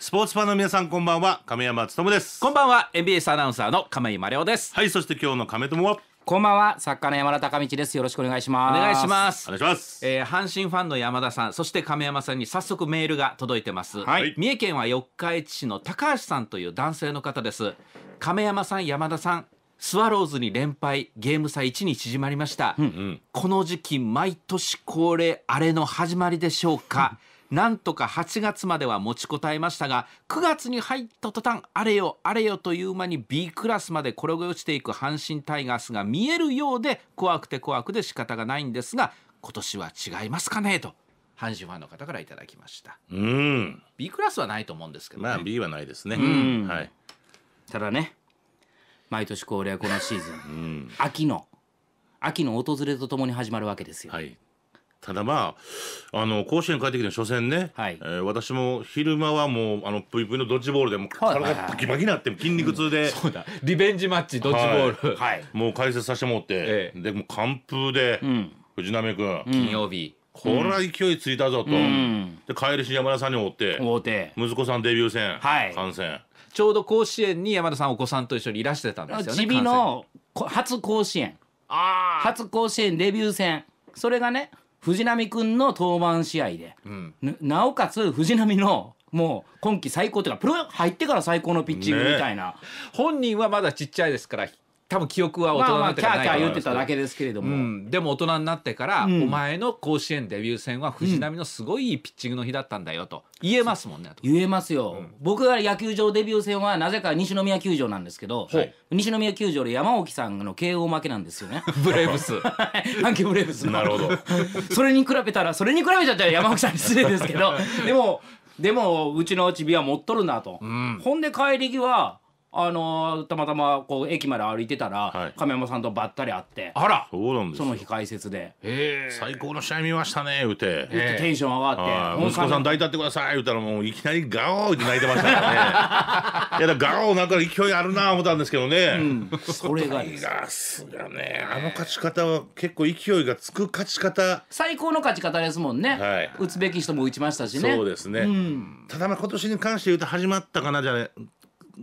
スポーツファンの皆さんこんばんは亀山勉ですこんばんは NBS アナウンサーの亀井真亮ですはいそして今日の亀友はこんばんは作家の山田孝道ですよろしくお願いしますお願いしますお願いします、えー、阪神ファンの山田さんそして亀山さんに早速メールが届いてます、はい、三重県は四日市市の高橋さんという男性の方です亀山さん山田さんスワローズに連敗ゲーム差1に縮まりました、うんうん、この時期毎年恒例あれの始まりでしょうかなんとか8月までは持ちこたえましたが9月に入った途端あれよあれよという間に B クラスまで転げ落ちていく阪神タイガースが見えるようで怖くて怖くて仕方がないんですが今年は違いますかねと阪神ファンの方からいただきましたうん B クラスはないと思うんですけどねまあ B はないですねはいただね毎年恒例このシーズン、うん、秋の秋の訪れとともに始まるわけですよ、はい、ただまあ、あの甲子園帰ってきて初戦ね、はい、えー、私も昼間はもうあのぷいぷいのドッジボールでもう体がバキバキになって筋肉痛で、うん、そうだリベンジマッチドッジボール、はい、はい、もう解説させてもらって、ええ、でも完封で、うん、藤波君金曜日、これは勢いついたぞと、うん、で帰りし山田さんにおって追て息子さんデビュー戦、はい、観戦ちょうど甲子園に山田さんお子さんと一緒にいらしてたんですよね地味の初甲子園あ初甲子園デビュー戦それがね藤浪君の登板試合で、うんな、なおかつ藤浪のもう今季最高というかプロ入ってから最高のピッチングみたいな、ね、本人はまだちっちゃいですから多分記憶は大人になってからないキャーキャー言ってただけですけれども、うん、でも大人になってから、うん、お前の甲子園デビュー戦は藤波のすごいいいピッチングの日だったんだよと言えますもんね、言えますよ、うん、僕が野球場デビュー戦はなぜか西宮球場なんですけど、はい、西宮球場で山沖さんの慶応負けなんですよね ブレーブス阪急ブレーブスなるほど それに比べたらそれに比べちゃったら山沖さん失礼ですけどでもでもうちのチビは持っとるなと、ほんで帰り際あのたまたまこう駅まで歩いてたら、はい亀山さんとばったり会ってあらそうなんですその日解説で、最高の試合見ましたね言うて、テンション上がって息子さん抱いたってください言うたらもういきなりガオーって泣いてましたからね いやだガオーなんか勢いあるな思ったんですけどね、それがいいですがねあの勝ち方は結構勢いがつく勝ち方最高の勝ち方ですもんね、はいべき人も打ちましたしねそうですね、ただまあ今年に関して言うと始まったかなじゃね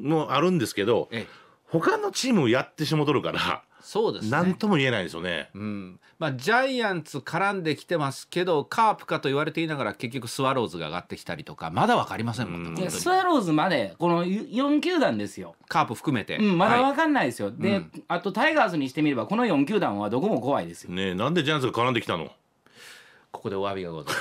のあるんですけど、ええ、他のチームやってしもとるから。そうです、ね、なんとも言えないですよね、うんまあ、ジャイアンツ絡んできてますけどカープかと言われていながら結局スワローズが上がってきたりとかまだ分かりませんもんねスワローズまでこの4球団ですよカープ含めて、うん、まだ分かんないですよ、はい、で、うん、あとタイガースにしてみればこの4球団はどこも怖いですよねなんでジャイアンツが絡んできたのここでお詫びがござい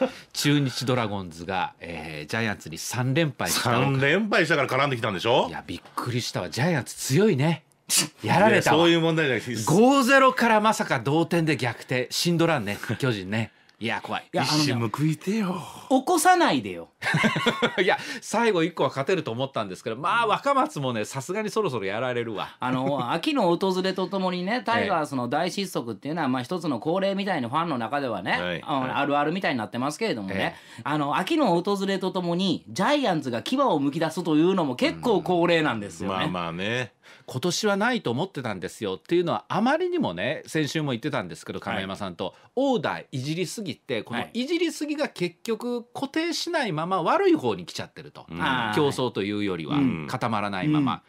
ます中日ドラゴンズが、えー、ジャイアンツに3連敗した3連敗したから絡んできたんでしょいやびっくりしたわジャイアンツ強いね やられたそういう問題じゃない5-0からまさか同点で逆転シンドランね巨人ねいや怖いいや一瞬報いてよ起こさないでよ いや最後1個は勝てると思ったんですけどまあ若松もねさすがにそろそろやられるわあの 秋の訪れとともにねタイガースの大失速っていうのは、まあ、一つの恒例みたいにファンの中ではね、はい、あるあるみたいになってますけれどもね、あの秋の訪れとともにジャイアンツが牙をむき出すというのも結構恒例なんですよね。うん、まあまあね今年はないと思ってたんですよっていうのはあまりにもね先週も言ってたんですけど亀山さんと、はい、オーダーいじりすぎてこのいじりすぎが結局固定しないまままあ、悪い方に来ちゃってると、うん、競争というよりは固まらないまま、うん、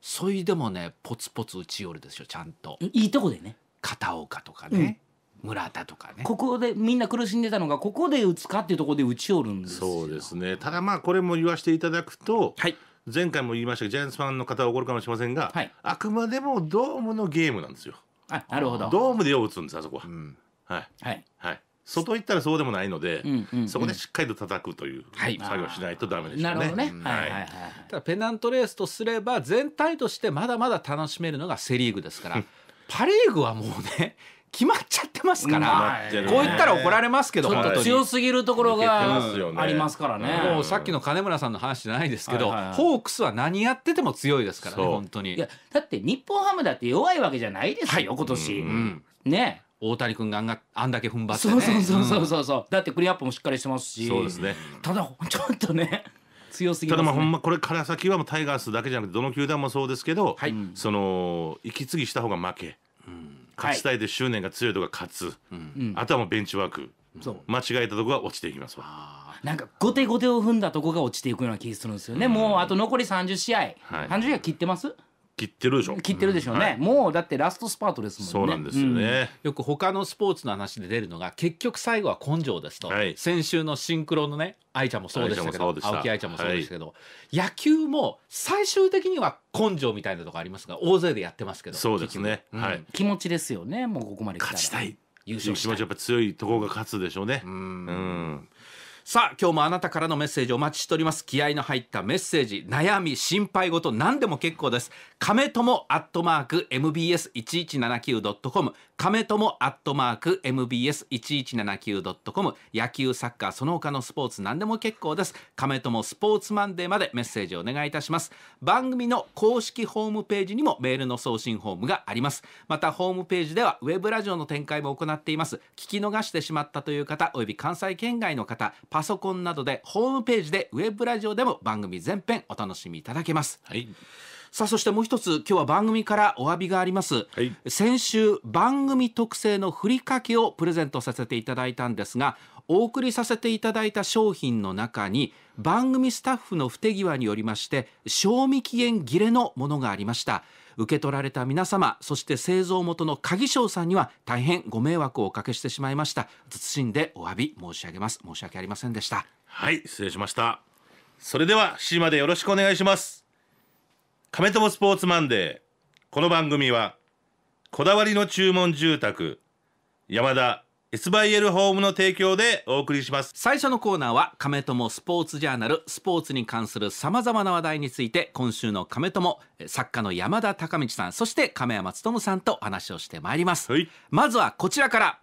そいでもねポツポツ打ち寄るですよちゃんといいとこでね片岡とかね、村田とかねここでみんな苦しんでたのがここで打つかっていうところで打ち寄るんですそうですねただまあこれも言わせていただくと、はい、前回も言いましたけジャイアンツファンの方は怒るかもしれませんが、はい、あくまでもドームのゲームなんですよあなるほどドームでよう打つんですあそこは、うん、はいはい、はい外行ったらそうでもないので、うんうんうん、そこでしっかりと叩くという作業しないとダメですょね。はい、ねはいはい、ただペナントレースとすれば全体としてまだまだ楽しめるのがセ・リーグですからパ・リーグはもうね 決まっちゃってますから、うんね、こう言ったら怒られますけど、強すぎるところがありますからね、ね、もうさっきの金村さんの話じゃないですけど、はいはいはい、ホークスは何やってても強いですからね本当にいやだって日本ハムだって弱いわけじゃないですよ、はい、今年、うん、ね大谷君があんがあんだけ踏ん張って、ね、そうそうそうそうそう、うん、だってクリーアップもしっかりしてますしそうですねただちょっとね強すぎ、ね、ただまあほんまこれから先はもうタイガースだけじゃなくてどの球団もそうですけど、はい、その息継ぎした方が負け、うん、勝ちたいで執念が強いとか勝つ、うん、あとはもうベンチワーク、うん、間違えたとこが落ちていきますわなんか後手後手を踏んだとこが落ちていくような気がするんですよね、もうあと残り30試合、はい、30試合切ってます切ってるでしょ切ってるでしょうね、うんはい、もうだってラストスパートですもんねそうなんですよね、うん、よく他のスポーツの話で出るのが結局最後は根性ですと、はい、先週のシンクロのね愛ちゃんもそうでしたけど青木愛ちゃんもそうでしたけど、はい、野球も最終的には根性みたいなとこありますが大勢でやってますけどそうですね、うん、はい、気持ちですよねもうここまで勝ちたい優勝したい気持ちやっぱ強いところが勝つでしょうねうんさあ今日もあなたからのメッセージお待ちしております気合の入ったメッセージ悩み心配事何でも結構です亀友アットマーク mbs1179.com 亀友アットマーク mbs1179.com 野球サッカーその他のスポーツ何でも結構です亀友スポーツマンデーまでメッセージをお願いいたします番組の公式ホームページにもメールの送信フォームがありますまたホームページではウェブラジオの展開も行っています聞き逃してしまったという方および関西圏外の方パパソコンなどでホームページでウェブラジオでも番組全編お楽しみいただけます、はい、さあそしてもう一つ今日は番組からお詫びがあります、はい、先週番組特製のふりかけをプレゼントさせていただいたんですがお送りさせていただいた商品の中に番組スタッフの不手際によりまして賞味期限切れのものがありました受け取られた皆様そして製造元の鍵商さんには大変ご迷惑をおかけしてしまいました謹んでお詫び申し上げます申し訳ありませんでしたはい失礼しましたそれでは C までよろしくお願いします亀友スポーツマンデーこの番組はこだわりの注文住宅山田 S バイエルホームの提供でお送りします最初のコーナーは亀友スポーツジャーナルスポーツに関するさまざまな話題について今週の亀友作家の山田孝道さんそして亀山勉さんとお話をしてまいります、はい、まずはこちらから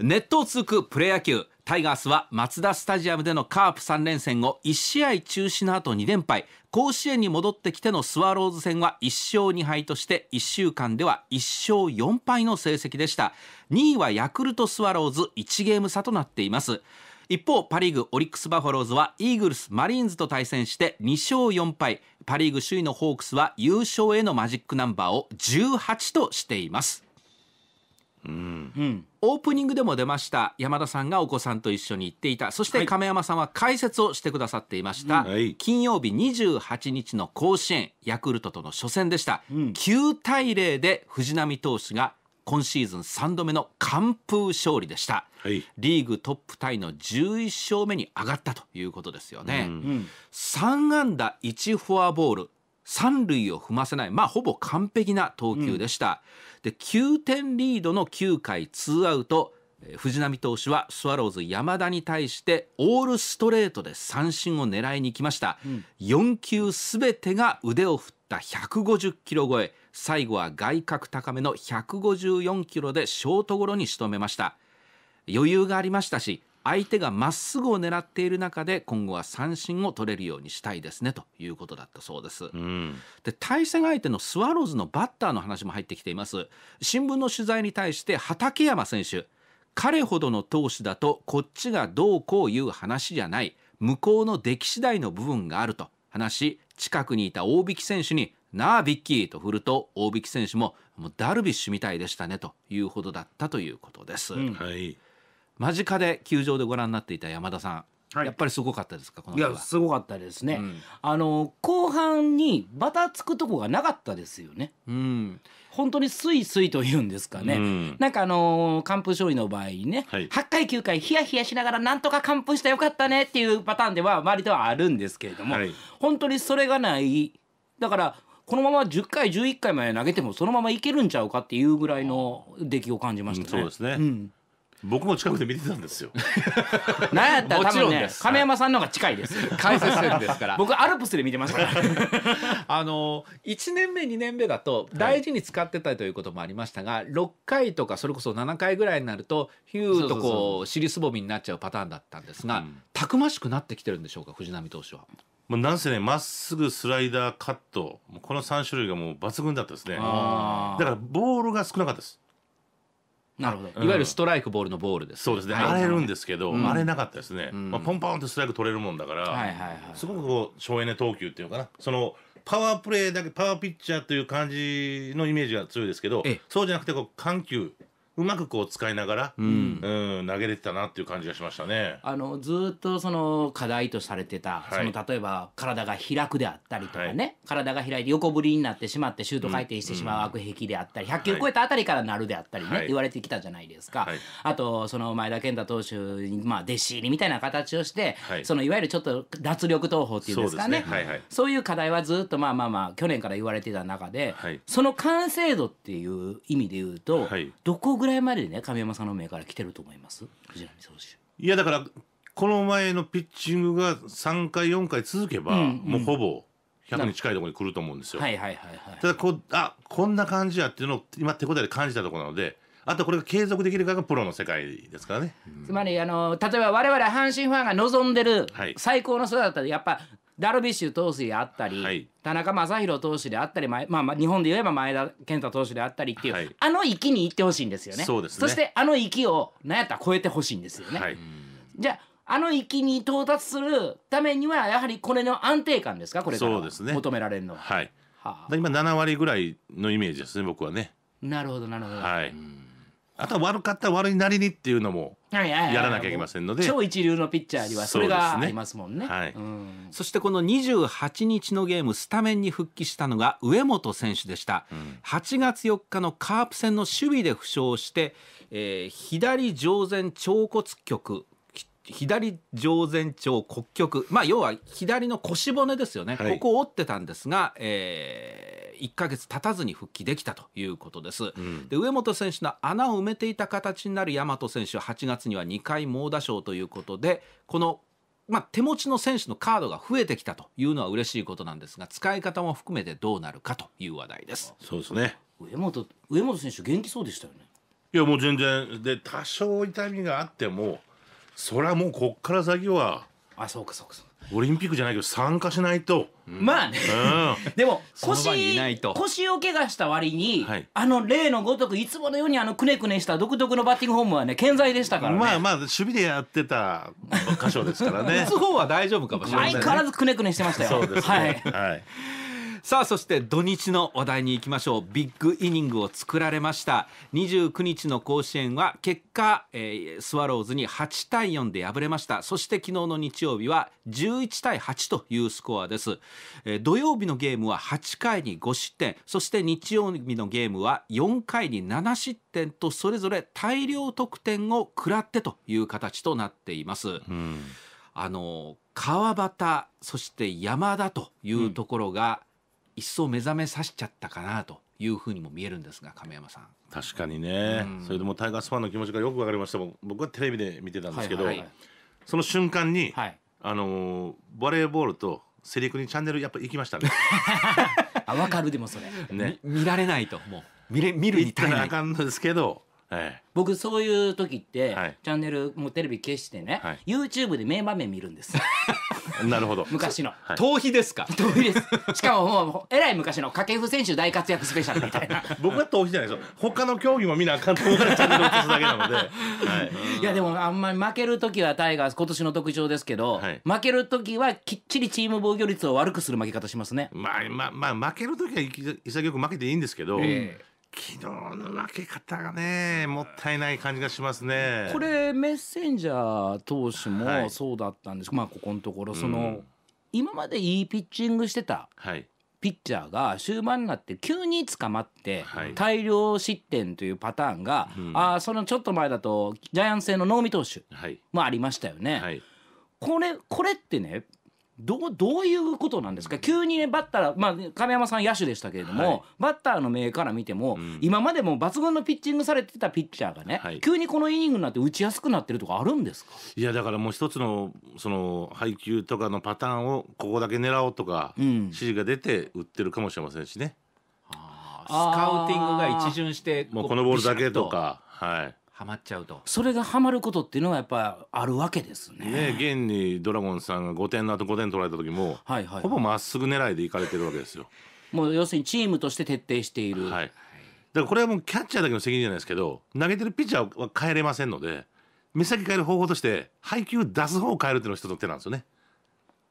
ネットを続くプロ野球タイガースはマツダスタジアムでのカープ3連戦を1試合中止の後2連敗甲子園に戻ってきてのスワローズ戦は1勝2敗として1週間では1勝4敗の成績でした2位はヤクルトスワローズ1ゲーム差となっています一方パ・リーグオリックス・バファローズはイーグルスマリーンズと対戦して2勝4敗パ・リーグ首位のホークスは優勝へのマジックナンバーを18としていますうん、オープニングでも出ました山田さんがお子さんと一緒に行っていたそして亀山さんは解説をしてくださっていました、はい、金曜日28日の甲子園ヤクルトとの初戦でした、うん、9対0で藤浪投手が今シーズン3度目の完封勝利でした、はい、リーグトップタイの11勝目に上がったということですよね、うん、3安打1フォアボール三塁を踏ませない、まあ、ほぼ完璧な投球でした、うん、で9点リードの9回2アウトえ藤浪投手はスワローズ山田に対してオールストレートで三振を狙いに来ました、うん、4球すべてが腕を振った150キロ超え最後は外角高めの154キロでショートゴロに仕留めました余裕がありましたし相手がまっすぐを狙っている中で今後は三振を取れるようにしたいですねということだったそうです、うん、で対戦相手のスワローズのバッターの話も入ってきています新聞の取材に対して畠山選手彼ほどの投手だとこっちがどうこういう話じゃない向こうの出来次第の部分があると話し近くにいた大引選手に「なあビッキー」と振ると大引選手も「もうダルビッシュみたいでしたね」というほどだったということです。うんはい間近で球場でご覧になっていた山田さんはい、やっぱりすごかったですかいやすごかったですね、うん、あの後半にバタつくとこがなかったですよね、うん、本当にスイスイというんですかね、うん、なんかあの完封勝利の場合にね、はい、8回9回ヒヤヒヤしながらなんとか完封してよかったねっていうパターンでは割とはあるんですけれども、はい、本当にそれがないだからこのまま10回11回まで投げてもそのままいけるんちゃうかっていうぐらいの出来を感じましたね。そうですね、うん僕も近くで見てたんですよ。なんやったら多分ね亀山さんの方が近いです解説戦ですから。僕アルプスで見てました あの一年目二年目だと大事に使ってたということもありましたが、はい、回とかそれこそ七回ぐらいになるとヒューとこう尻すぼみになっちゃうパターンだったんですが、うん、たくましくなってきてるんでしょうか藤波投手は。もうなんせねまっすぐスライダーカットこの三種類がもう抜群だったですねだからボールが少なかったですなるほど、いわゆるストライクボールのボールです、そうですね、荒れるんですけど、うん荒れなかったですね、うんまあ、ポンポンってストライク取れるもんだから、はいはいはいすごくこう省エネ投球っていうかなそのパワープレーだけパワーピッチャーという感じのイメージが強いですけどええそうじゃなくてこう緩急うまくこう使いながら、うん、うん投げれてたなっていう感じがしましたね。あのずっとその課題とされてた、はい、その例えば体が開くであったりとかね、はい、体が開いて横振りになってしまってシュート回転してしまう悪癖であったり、うん、100球超えたあたりからなるであったりね、はい、言われてきたじゃないですか。あとその前田健太投手にまあ弟子入りみたいな形をして、そのいわゆるちょっと脱力投法っていうんですかね。そう、ねはいはい、そういう課題はずっとまあまあまあ去年から言われてた中で、その完成度っていう意味で言うと、どこぐらいぐらいまでね神山さんの目から来てると思います藤浪投手いやだからこの前のピッチングが3回4回続けば、うんうん、もうほぼ100に近いところに来ると思うんですよ。はいはいはいはい、ただこあこんな感じやっていうのを今手応えで感じたところなので。あとこれが継続できるかがプロの世界ですからね。うん、つまりあの例えば我々阪神ファンが望んでる最高の姿でやっぱダルビッシュ投手であったり、はい、田中将大投手であったり、まあ、まあ、日本で言えば前田健太投手であったりっていう、はい、あの域に行ってほしいんですよね。そ、ね、してあの域を何やったら超えてほしいんですよね。はい、じゃあの域に到達するためにはやはりこれの安定感ですかこれから求められるのは。はい、はあ、今7割ぐらいのイメージですね僕はね。なるほどなるほど。はい、うんあとは悪かったら悪いなりにっていうのもやらなきゃいけませんので、超一流のピッチャーにはそれがありますもんね、ね、はい、うん、そしてこの28日のゲームスタメンに復帰したのが上本選手でした、うん、8月4日のカープ戦の守備で負傷して、えー、左上前腸骨局左上前腸骨極、まあ、要は左の腰骨ですよね、はい、ここを折ってたんですが、えー、1か月経たずに復帰できたということです、うん、で上本選手の穴を埋めていた形になる大和選手は8月には2回猛打賞ということでこのまあ、手持ちの選手のカードが増えてきたというのは嬉しいことなんですが使い方も含めてどうなるかという話題ですそうですね上本上本選手元気そうでしたよねいやもう全然で多少痛みがあってもそりゃもうこっから先はあそうかそうかそうかオリンピックじゃないけど参加しないと、まあね、うん、でも そいい腰腰を怪我した割に、はいあの例のごとくいつものようにあのくねくねした独特のバッティングフォームはね健在でしたからね、まあまあ守備でやってた箇所ですから打ねつ方は大丈夫かもしれない、相変わらずくねくねしてましたよそうですねはいはいさあそして土日のお題に行きましょうビッグイニングを作られました29日の甲子園は結果、えー、スワローズに8対4で敗れましたそして昨日の日曜日は11対8というスコアです、えー、土曜日のゲームは8回に5失点そして日曜日のゲームは4回に7失点とそれぞれ大量得点を食らってという形となっています、うんあの川端そして山田というところが、一層目覚めさせちゃったかなというふうにも見えるんですが亀山さん確かにね、うん、それでもタイガースファンの気持ちがよくわかりました僕はテレビで見てたんですけど、はいはいはい、その瞬間に、はい、あのバレーボールとセリクにチャンネルやっぱ行きましたね あ分かるでもそれ、ね、見られないともう見れ見るに足りないあかんのですけど僕そういう時って、はい、チャンネルもうテレビ消してね、はい、YouTube で名場面見るんです なるほど昔の、はい、逃避ですか逃避ですしかももうえらい昔の掛布選手大活躍スペシャルみたいな 僕は逃避じゃないですよ他の競技も見なあかんと思からチャンネルを消すだけなので、はい、いやでもあんまり負ける時はタイガース今年の特徴ですけど、はい、負ける時はきっちりチーム防御率を悪くする負け方しますねまあまあ、まあ、負ける時は潔く負けていいんですけど、えー昨日の負け方がねもったいない感じがしますねこれメッセンジャー投手もそうだったんです、はい、まあここのところその、うん、今までいいピッチングしてた、ピッチャーが終盤になって急に捕まって大量失点というパターンが、はあそのちょっと前だとジャイアンツ戦の能見投手もありましたよね。これこれってねどうどういうことなんですか急にねバッター、まあ、亀山さん野手でしたけれども、はい、バッターの目から見ても、うん、今までも抜群のピッチングされてたピッチャーがね、はい、急にこのイニングになって打ちやすくなってるとかあるんですかいやだからもう一つのその配球とかのパターンをここだけ狙おうとか、指示が出て打ってるかもしれませんしね。スカウティングが一巡してもうこのボールだけとかはい。ハマっちゃうとそれがハマることっていうのはやっぱあるわけですね。ね現にドラゴンさんが5点の後5点取られた時も、はいはいほぼまっすぐ狙いでいかれてるわけですよ。もう要するにチームとして徹底している、はい、だからこれはもうキャッチャーだけの責任じゃないですけど投げてるピッチャーは変えれませんので目先変える方法として配球出す方を変えるっていうのが一つの手なんですよね。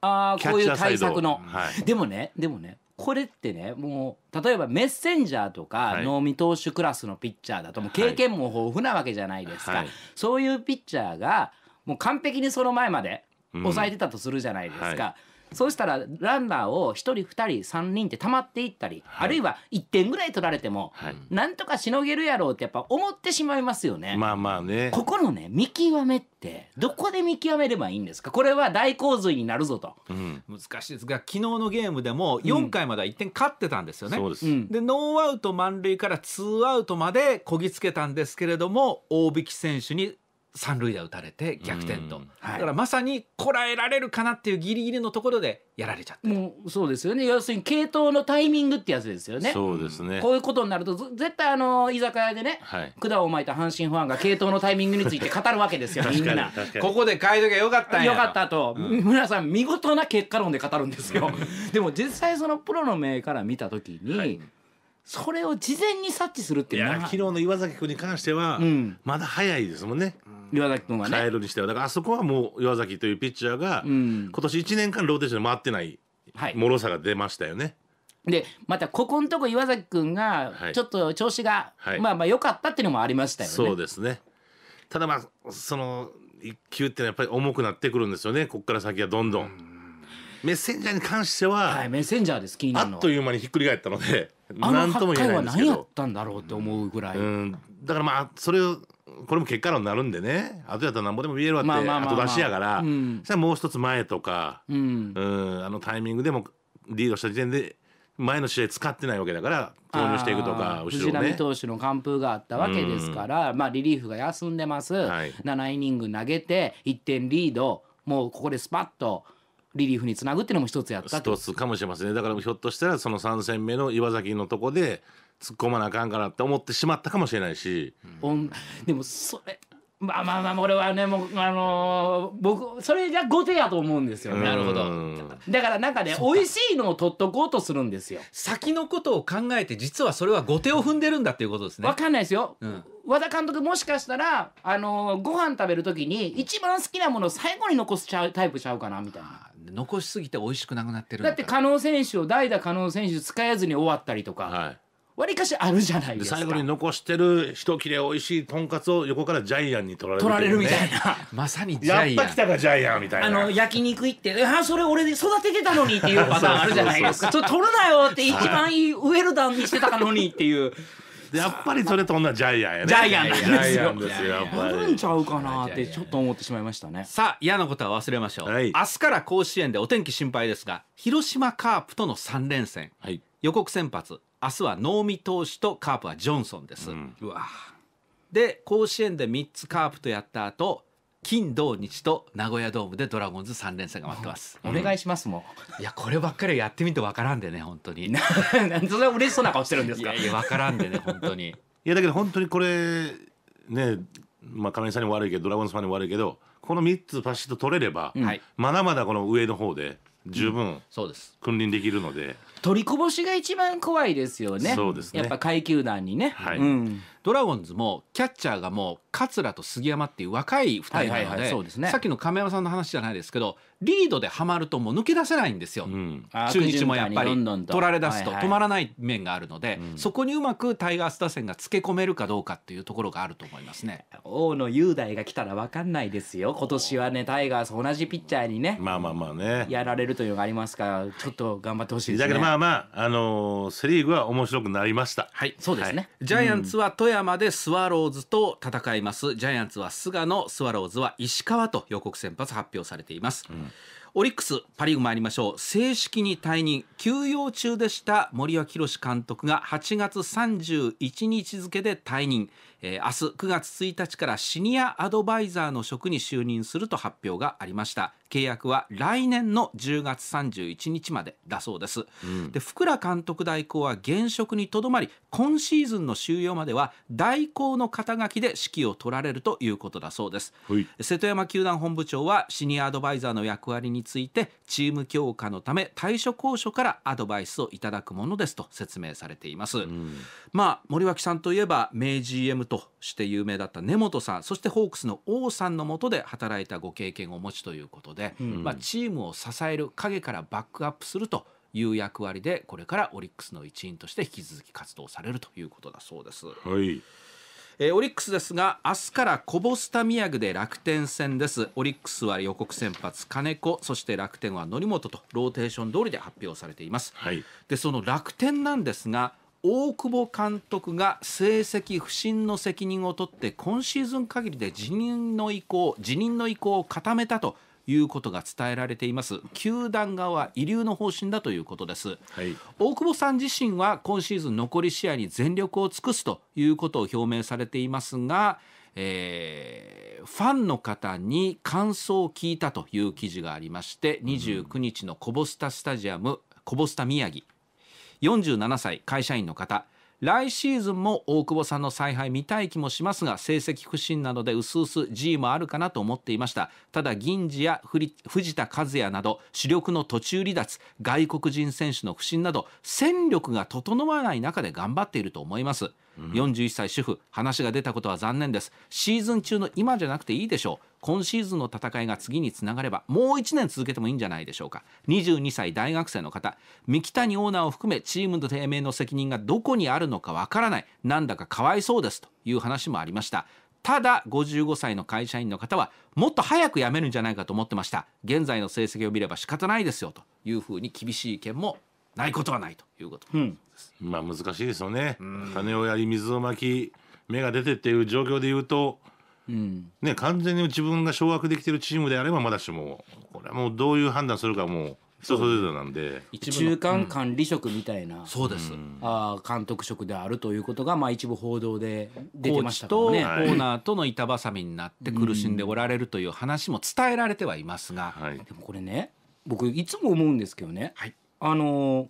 ああこういう対策の、はい、でもねでもねこれってねもう例えばメッセンジャーとか能見投手クラスのピッチャーだともう経験も豊富なわけじゃないですか、はい、そういうピッチャーがもう完璧にその前まで抑えてたとするじゃないですか。うんはいそうしたらランナーを1人2人3人ってたまっていったり、はい、あるいは1点ぐらい取られても、はい、なんとかしのげるやろうってやっぱ思ってしまいますよね。まあまあねここのね見極めってどこで見極めればいいんですかこれは大洪水になるぞと、うん、難しいですが昨日のゲームでも4回までは1点勝ってたんですよね。うん、でノーアウト満塁からツーアウトまでこぎつけたんですけれども大引選手に三塁打打たれて逆転と、はい、だからまさにこらえられるかなっていうギリギリのところでやられちゃったもうそうですよね要するに系統のタイミングってやつですよねそうですねこういうことになると絶対あの居酒屋でね、はい、管を巻いた阪神ファンが系統のタイミングについて語るわけですよみんなここで変えときゃよかったんやよかったと、うん、村さん見事な結果論で語るんですよでも実際そのプロの目から見た時に、はいそれを事前に察知するっていうのは昨日の岩崎君に関しては、まだ早いですもんね、岩崎君はね変えるにしてはだからあそこはもう岩崎というピッチャーが、うん、今年1年間ローテーション回ってないもろさが出ましたよね、はいでまたここのとこ岩崎君がちょっと調子が、はい、まあまあ良かったっていうのもありましたよね。そうですねただまあその1球ってのはやっぱり重くなってくるんですよねここから先はどんどん。メッセンジャーに関しては、はい、メッセンジャーです気になあるのっという間にひっくり返ったのであの何とも8言え回ないは何やったんだろうって思うぐらい、うんだからまあそれをこれも結果論になるんでね後やったらなんぼでも見えるわってまあまあまあまあ後出しやからうんそしたらもう一つ前とかうんうんあのタイミングでもリードした時点で前の試合使ってないわけだから投入していくとかあー後藤ろ浪投手の完封があったわけですから、まあ、リリーフが休んでます、はい7イニング投げて1点リードもうここでスパッとリリーフにつなぐっていうのも一つやった一つかもしれませんねだからひょっとしたらその3戦目の岩崎のとこで突っ込まなあかんかなって思ってしまったかもしれないし、うん、でもそれまあまあまあ俺はねもうあのー、僕それが後手やと思うんですよ、なるほどだからなんかね美味しいのを取っとこうとするんですよ先のことを考えて実はそれは後手を踏んでるんだっていうことですね分かんないですよ、うん、和田監督もしかしたらあのー、ご飯食べる時に一番好きなものを最後に残すちゃうタイプちゃうかなみたいな残しすぎて美味しくなくなってるだって加納選手を代打加納選手使えずに終わったりとか、はいわりかしあるじゃないですか最後に残してる一切れ美味しいとんかつを横からジャイアンに取られる、ね、取られるみたいな まさにジャイアンやっぱ来たかジャイアンみたいなあの焼肉行って「あそれ俺で育ててたのに」っていうパターンあるじゃないですか「そ取るなよ」って一番いいウェルダンにしてたのにっていうやっぱりそれと同じジャイアンやねジャイアンなんジャイアンですよやるんちゃうかなってちょっと思ってしまいましたねさあ嫌なことは忘れましょう、はい明日から甲子園でお天気心配ですが広島カープとの3連戦はい、予告先発明日は能見投手とカープはジョンソンです、うんうわで甲子園で3つカープとやった後金土日と名古屋ドームでドラゴンズ三連戦が待ってます、お願いしますもいやこればっかりやってみてわからんでね本当になんそん嬉しそうな顔してるんですかいやわからんでね本当にいやだけど本当にこれねまあ金井さんにも悪いけどドラゴンズファンにも悪いけどこの三つパシッと取れれば、うん、まだまだこの上の方で十分、そうです君臨できるので取りこぼしが一番怖いですよねそうですねやっぱ階級団にね、はい、うんドラゴンズもキャッチャーがもう桂と杉山っていう若い2人なので,、でね、さっきの亀山さんの話じゃないですけどリードではまるともう抜け出せないんですよ、うん、中日もやっぱり取られ出すと止まらない面があるので、はいはい、そこにうまくタイガース打線がつけ込めるかどうかっていうところがあると思いますね、大野雄大が来たら分かんないですよ今年はねタイガース同じピッチャーにねまあまあまあねやられるというのがありますからちょっと頑張ってほしいです、ね、だけどまあまああのー、セ・リーグは面白くなりましたはいそうですね、はい、ジャイアンツは富山山でスワローズと戦いますジャイアンツは菅野スワローズは石川と予告先発発表されています、うん、オリックスパ・リーグ参りましょう正式に退任休養中でした森脇宏監督が8月31日付で退任え明日9月1日からシニアアドバイザーの職に就任すると発表がありました契約は来年の10月31日までだそうです、うん、で福良監督代行は現職にとどまり今シーズンの終了までは代行の肩書きで指揮を取られるということだそうです、はい、瀬戸山球団本部長はシニアアドバイザーの役割についてチーム強化のため対処交渉からアドバイスをいただくものですと説明されています、うん、まあ森脇さんといえば名 GM として有名だった根本さんそしてホークスの王さんのもとで働いたご経験をお持ちということで、うん、まあ、チームを支える陰からバックアップするという役割でこれからオリックスの一員として引き続き活動されるということだそうです。はいえー、オリックスですが明日からコボスタ宮城で楽天戦ですオリックスは予告先発金子そして楽天は則本とローテーション通りで発表されています、はい、でその楽天なんですが大久保監督が成績不振の責任を取って今シーズン限りで辞任の意向辞任の意向を固めたということが伝えられています球団側は異流の方針だということです、はい、大久保さん自身は今シーズン残り試合に全力を尽くすということを表明されていますが、えー、ファンの方に感想を聞いたという記事がありまして29日のコボスタスタジアムコボスタ宮城47歳会社員の方来シーズンも大久保さんの采配見たい気もしますが成績不振などで薄々 G もあるかなと思っていましたただ銀次や藤田和也など主力の途中離脱外国人選手の不振など戦力が整わない中で頑張っていると思います、うん、41歳主婦話が出たことは残念ですシーズン中の今じゃなくていいでしょう今シーズンの戦いが次につながればもう1年続けてもいいんじゃないでしょうか22歳大学生の方三木谷オーナーを含めチームの低迷の責任がどこにあるのかわからないなんだかかわいそうですという話もありましたただ55歳の会社員の方はもっと早く辞めるんじゃないかと思ってました現在の成績を見れば仕方ないですよというふうに厳しい意見もないことはないということです、うん、まあ難しいですよね、うん、金をやり水をまき芽が出てっていう状況で言うとうん、ね、完全に自分が掌握できてるチームであればまだしもこれはもうどういう判断するかもう人それぞれなんで中間管理職みたいな、うん、そうです、あ監督職であるということが、まあ、一部報道で出てましたからねコーナーとの板挟みになって苦しんでおられるという話も伝えられてはいますが、うんはい、でもこれね僕いつも思うんですけどね、はい、あの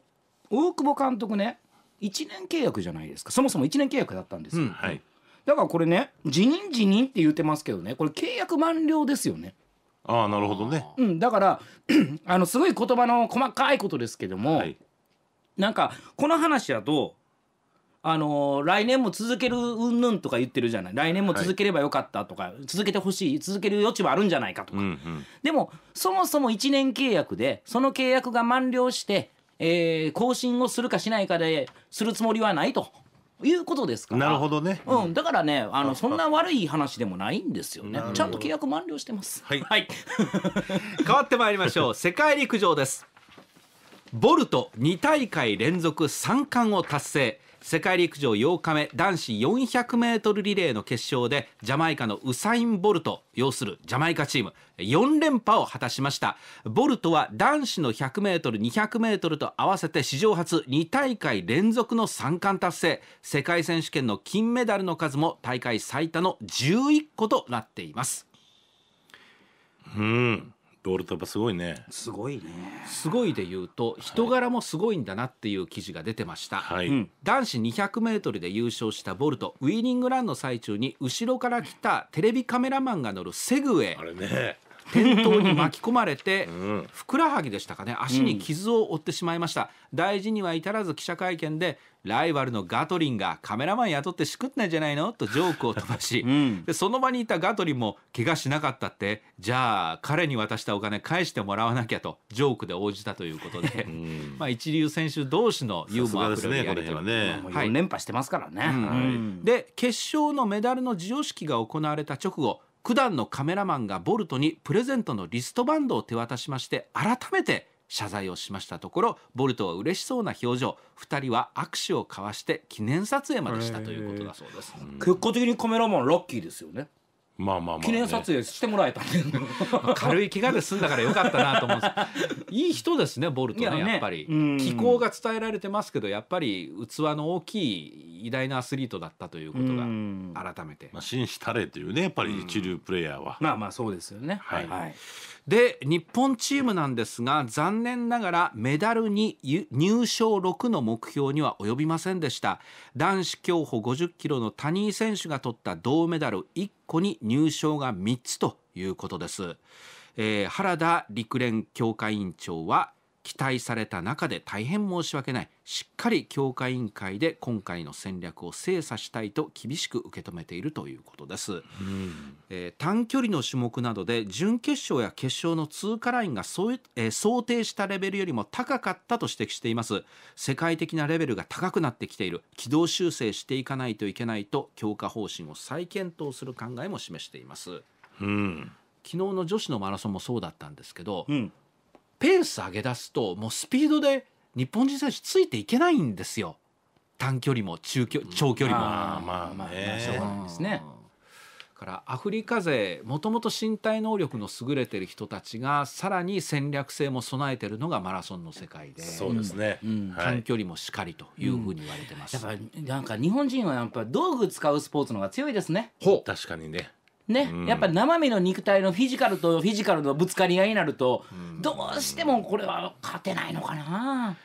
大久保監督ね1年契約じゃないですかそもそも1年契約だったんですよ、はいだからこれね辞任辞任って言ってますけどねこれ契約満了ですよね。ああなるほどね。うん、だから あのすごい言葉の細かいことですけども、はい、なんかこの話だとあのー、来年も続けるうんぬんとか言ってるじゃない来年も続ければよかったとか、はい、続けてほしい続ける余地はあるんじゃないかとか、うんうん、でもそもそも1年契約でその契約が満了して、えー、更新をするかしないかでするつもりはないと。いうことですからなるほどね、うん、だからねあのそんな悪い話でもないんですよねちゃんと契約満了してます、はい、はい、変わってまいりましょう世界陸上ですボルト2大会連続3冠を達成世界陸上8日目男子 400m リレーの決勝でジャマイカのウサイン・ボルト擁するジャマイカチーム4連覇を果たしましたボルトは男子の 100m200m と合わせて史上初2大会連続の3冠達成世界選手権の金メダルの数も大会最多の11個となっていますうんオルタパすごいねすごいねすごいで言うと人柄もすごいんだなっていう記事が出てました、はいうん、男子 200m で優勝したボルトウィーニングランの最中に後ろから来たテレビカメラマンが乗るセグウェイあれね転倒に巻き込まれて、ふくらはぎでしたかね足に傷を負ってしまいました、うん、大事には至らず記者会見でライバルのガトリンがカメラマン雇ってしくってんじゃないのとジョークを飛ばし、うん、でその場にいたガトリンも怪我しなかったってじゃあ彼に渡したお金返してもらわなきゃとジョークで応じたということで、うん、まあ一流選手同士のユーモアでふれるやりね連覇してますからね、はい、で決勝のメダルの授与式が行われた直後九段のカメラマンがボルトにプレゼントのリストバンドを手渡しまして改めて謝罪をしましたところボルトは嬉しそうな表情2人は握手を交わして記念撮影までしたということだそうです、結果的にカメラマンラッキーですよねまあまあまあ、記念撮影してもらえた、軽い怪我で済んだからよかったなと思うんですいい人ですねボルトねやっぱり、ね、気候が伝えられてますけどやっぱり器の大きい偉大なアスリートだったということが改めて、まあ、紳士たれというねやっぱり一流プレイヤーはまあまあそうですよねはい、はい、で日本チームなんですが残念ながらメダルに入賞6の目標には及びませんでした男子競歩50キロの谷井選手が取った銅メダル1個に入賞が3つということです、えー、原田陸連協会委員長は期待された中で大変申し訳ないしっかり強化委員会で今回の戦略を精査したいと厳しく受け止めているということです、えー、短距離の種目などで準決勝や決勝の通過ラインがそう、えー、想定したレベルよりも高かったと指摘しています世界的なレベルが高くなってきている軌道修正していかないといけないと強化方針を再検討する考えも示しています、うん、昨日の女子のマラソンもそうだったんですけど、うんペース上げ出すともうスピードで日本人選手ついていけないんですよ短距離も中距長距離も、まあまあまあ、ね、しょうがないですね。からアフリカ勢もともと身体能力の優れてる人たちがさらに戦略性も備えてるのがマラソンの世界でそうですね、うん、短距離もしかりというふうに言われてます、うん、やっぱなんか日本人はやっぱ道具使うスポーツのが強いですねほ確かにねね、うん、やっぱ生身の肉体のフィジカルとフィジカルのぶつかり合いになると、どうしてもこれは勝てないのかな。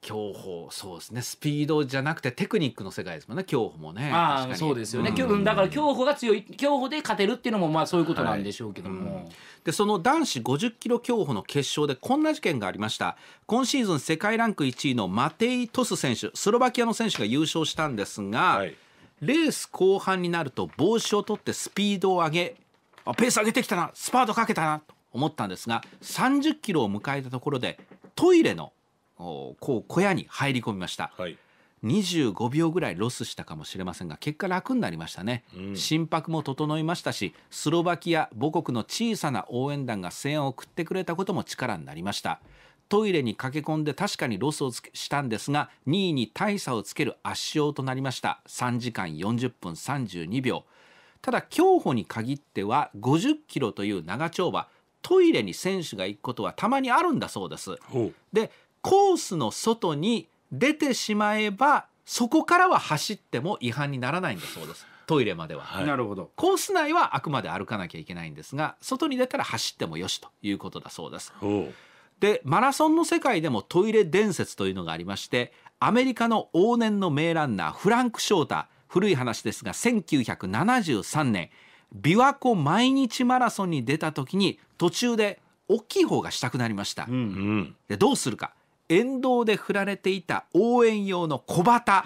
競歩そうですねスピードじゃなくてテクニックの世界ですもんね競歩もねああそうですよね、うん、だから競歩が強い競歩で勝てるっていうのもまあそういうことなんでしょうけども、はいうん、でその男子50キロ競歩の決勝でこんな事件がありました今シーズン世界ランク1位のマテイ・トス選手スロバキアの選手が優勝したんですが、はいレース後半になると帽子を取ってスピードを上げあペース上げてきたなスパートかけたなと思ったんですが30キロを迎えたところでトイレのこう小屋に入り込みました、はい、25秒ぐらいロスしたかもしれませんが結果楽になりましたね、うん、心拍も整いましたしスロバキア母国の小さな応援団が声援を送ってくれたことも力になりましたトイレに駆け込んで確かにロスをしたんですが2位に大差をつける圧勝となりました3時間40分32秒ただ競歩に限っては50キロという長丁場トイレに選手が行くことはたまにあるんだそうですでコースの外に出てしまえばそこからは走っても違反にならないんだそうですトイレまでは、はい、なるほどコース内はあくまで歩かなきゃいけないんですが外に出たら走ってもよしということだそうですでマラソンの世界でもトイレ伝説というのがありましてアメリカの往年の名ランナーフランク・ショータ古い話ですが1973年琵琶湖毎日マラソンに出た時に途中で大きい方がしたくなりました、うんうん、でどうするか沿道で振られていた応援用の小旗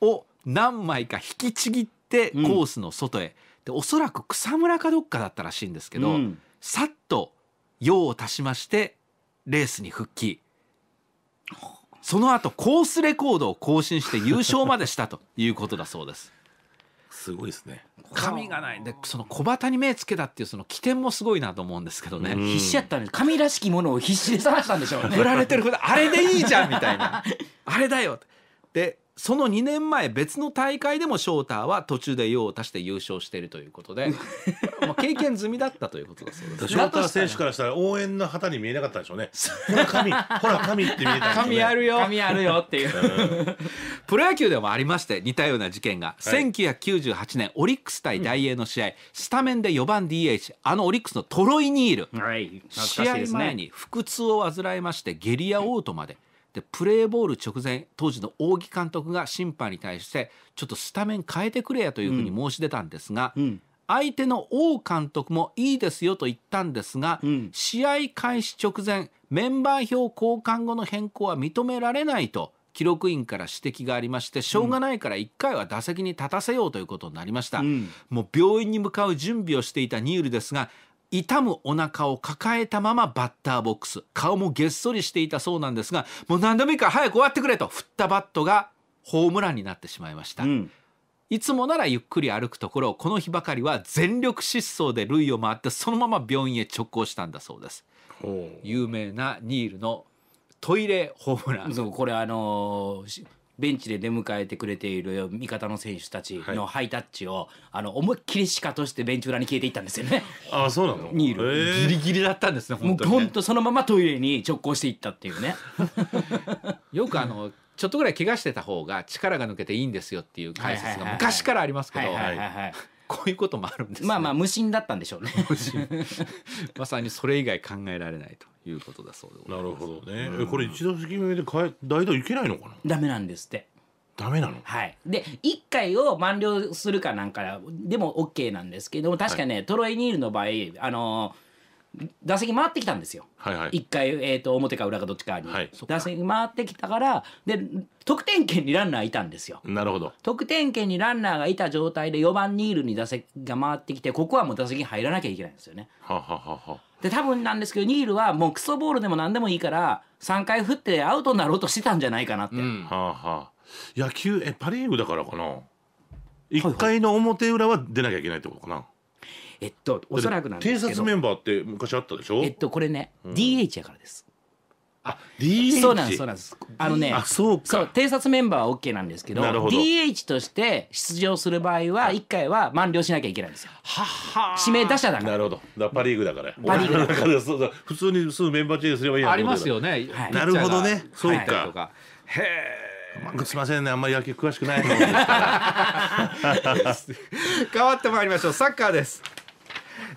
を何枚か引きちぎってコースの外へ、うん、でおそらく草むらかどっかだったらしいんですけど、うん、さっと用を足しましてレースに復帰その後コースレコードを更新して優勝までしたということだそうですすごいですね髪がないでその小旗に目つけたっていうその起点もすごいなと思うんですけどね、必死やったんで髪らしきものを必死で探したんでしょうね振られてるあれでいいじゃんみたいな あれだよでその2年前別の大会でもショターは途中で用を足して優勝しているということで まあ経験済みだったということだそうです、ね、ター選手からしたら応援の旗に見えなかったでしょうねほら神ほら神って見えたんでしょう、ね、神あるよ神あるよっていう プロ野球でもありまして似たような事件が、はい、1998年オリックス対ダイエーの試合、うん、スタメンで4番 DH あのオリックスのトロイニール、はいね、試合前に腹痛を患いまして下痢や嘔吐まで、でプレーボール直前当時の扇監督が審判に対してちょっとスタメン変えてくれやというふうに申し出たんですが、うん、相手の王監督もいいですよと言ったんですが、うん、試合開始直前メンバー表交換後の変更は認められないと記録員から指摘がありましてしょうがないから1回は打席に立たせようということになりました、うん、もう病院に向かう準備をしていたニールですが痛むお腹を抱えたままバッターボックス顔もげっそりしていたそうなんですがもう何でもいいから早く終わってくれと振ったバットがホームランになってしまいました、うん、いつもならゆっくり歩くところこの日ばかりは全力疾走で塁を回ってそのまま病院へ直行したんだそうです有名なニールのトイレホームランこれあのーベンチで出迎えてくれている味方の選手たちのハイタッチを、あの思いっきりしかとしてベンチ裏に消えていったんですよね。あそうなのニール、ギリギリだったんですねもう本当そのままトイレに直行していったっていうね。よくあのちょっとぐらい怪我してた方が力が抜けていいんですよっていう解説が昔からありますけど。こういうこともあるんです、ね、まあまあ無心だったんでしょうね まさにそれ以外考えられないということだそうですなるほどね、うん、これ一度月目で変え大道いけないのかなダメなんですってダメなの、はい、で1回を満了するかなんかでも OK なんですけども確かね、はい、トロイニールの場合あのー打席回ってきたんですよ、はいはい、1回、えーと、表か裏かどっちかに、はい、打席回ってきたからで得点圏にランナーいたんですよなるほど得点圏にランナーがいた状態で4番ニールに打席が回ってきてここはもう打席に入らなきゃいけないんですよね。はははは。で多分なんですけどニールはもうクソボールでも何でもいいから3回振ってアウトになろうとしてたんじゃないかなって。うん、はは野球えパ・リーグだからかな1回の表裏は出なきゃいけないってことかな。はいはいえっとおそらくなんですけど偵察メンバーって昔あったでしょえっとこれね、うん、DH やからですあ DH そうなんですそうなんですあのねあそうか偵察メンバーは OK なんですけどど DH として出場する場合は1回は満了しなきゃいけないんですよはは指名打者だからなるほどだパ・リーグだからパ・リーグだから そうだ普通にすぐメンバーチェンすればいいありますよね、はい、なるほどねそうか、はい、へえすみませんねあんまり野球詳しくない 変わってまいりましょうサッカーです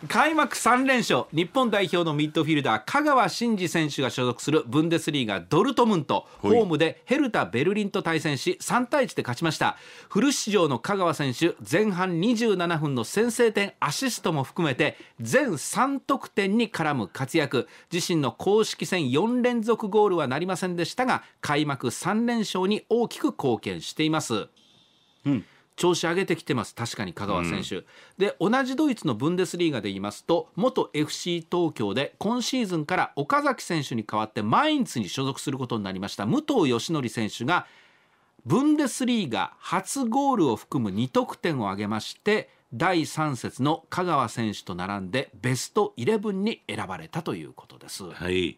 開幕3連勝日本代表のミッドフィルダー香川真司選手が所属するブンデスリーガドルトムントホームでヘルタ・ベルリンと対戦し3対1で勝ちましたフル出場の香川選手前半27分の先制点アシストも含めて全3得点に絡む活躍自身の公式戦4連続ゴールはなりませんでしたが開幕3連勝に大きく貢献しています。うん調子上げてきてます、確かに香川選手、うん、で同じドイツのブンデスリーガで言いますと、元 FC 東京で今シーズンから岡崎選手に代わってマインツに所属することになりました武藤義則選手が、ブンデスリーガ初ゴールを含む2得点を挙げまして、第3節の香川選手と並んでベストイレブンに選ばれたということです。はい、やっ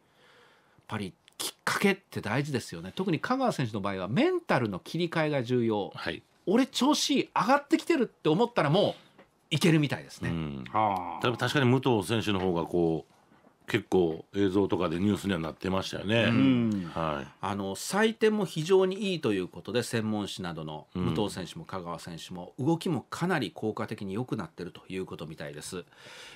ぱりきっかけって大事ですよね特に香川選手の場合はメンタルの切り替えが重要、はい、俺調子上がってきてるって思ったらもういけるみたいですね。うん、はあ、確かに武藤選手の方がこう結構映像とかでニュースにはなってましたよね、うんはい、あの採点も非常にいいということで専門誌などの武藤選手も香川選手も動きもかなり効果的に良くなっているということみたいです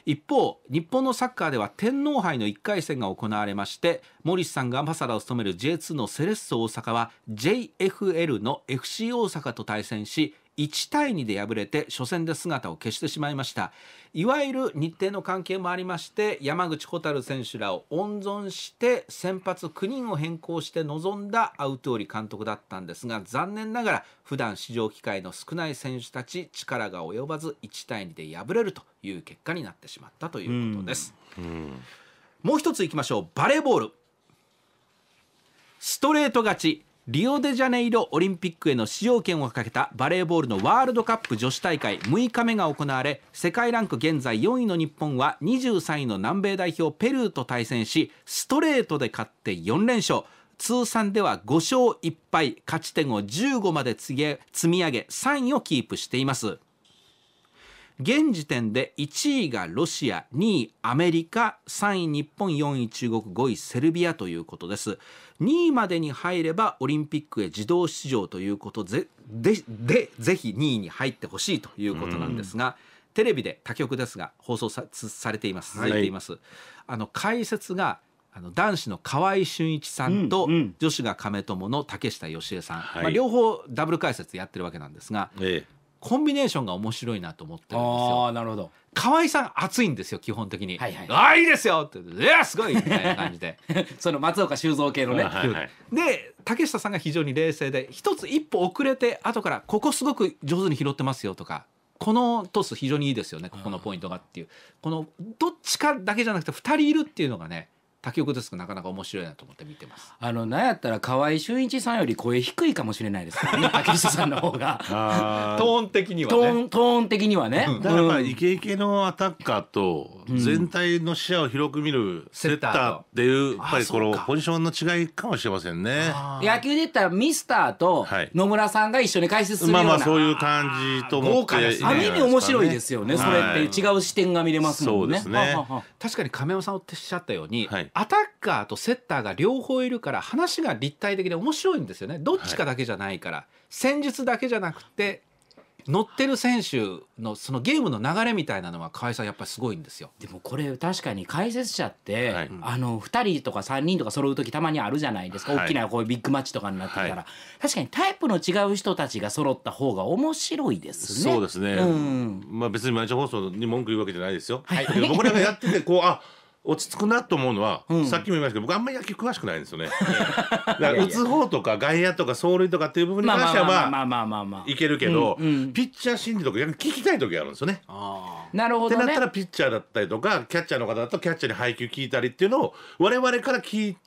一方日本のサッカーでは天皇杯の1回戦が行われまして森さんがアンバサダーを務める J2 のセレッソ大阪は JFL の FC 大阪と対戦し1対2で敗れて初戦で姿を消してしまいましたいわゆる日程の関係もありまして山口蛍選手らを温存して先発9人を変更して臨んだアウトーリ監督だったんですが残念ながら普段出場機会の少ない選手たち力が及ばず1対2で敗れるという結果になってしまったということです。うもう一ついきましょうバレーボールストレート勝ちリオデジャネイロオリンピックへの出場権をかけたバレーボールのワールドカップ女子大会6日目が行われ世界ランク現在4位の日本は23位の南米代表ペルーと対戦しストレートで勝って4連勝通算では5勝1敗勝ち点を15まで積み上げ3位をキープしています。現時点で1位がロシア2位アメリカ3位日本4位中国5位セルビアということです2位までに入ればオリンピックへ自動出場ということででぜひ2位に入ってほしいということなんですが、テレビで他局ですが放送されています続いています、はい、あの解説があの男子の河合俊一さんと女子が亀友の竹下佳恵さん、まあ、両方ダブル解説やってるわけなんですが、ええコンビネーションが面白いなと思ってるんですよ。あなるほど河合さん熱いんですよ基本的に「はいはいああいいですよ!」って「いやすごい!」みたいな感じで その松岡修造系のね。はいはい、で竹下さんが非常に冷静で一つ一歩遅れて後から「ここすごく上手に拾ってますよ」とかこのトス非常にいいですよねここのポイントがっていうこのどっちかだけじゃなくて二人いるっていうのがね他局ですなかなか面白いなと思って見てます。あのなんやったら河合俊一さんより声低いかもしれないですからね。竹下さんの方がトーン的にはね。トーントーン的にはね。だからイケイケのアタッカーと全体の視野を広く見るセッターっていうやっぱりこのポジションの違いかもしれませんね。野球で言ったらミスターと野村さんが一緒に解説するような。まあまあそういう感じと思っていい、ね。ある意味面白いですよね。それって違う視点が見れますもんね。そうですね。確かに亀山さんおっしゃったように。はい、アタッカーとセッターが両方いるから話が立体的で面白いんですよねどっちかだけじゃないから、はい、戦術だけじゃなくて乗ってる選手のそのゲームの流れみたいなのは河合さんやっぱりすごいんですよでもこれ確かに解説者って、はい、あの2人とか3人とか揃う時たまにあるじゃないですか、はい、大きなこういうビッグマッチとかになってたら、はい、確かにタイプの違う人たちが揃った方が面白いですねそうですね、うん、まあ別に毎日放送に文句言うわけじゃないですよ、はい、僕らがやっててこうあ落ち着くなと思うのは、さっきも言いましたけど僕あんまり野球詳しくないんですよね。だから打つ方とか外野とか走塁とかっていう部分に関してはまあいけるけど、ピッチャー心理とか聞きたい時があるんですよね。なるほど、ね、ってなったらピッチャーだったりとかキャッチャーの方だとキャッチャーに配球聞いたりっていうのを我々から聞く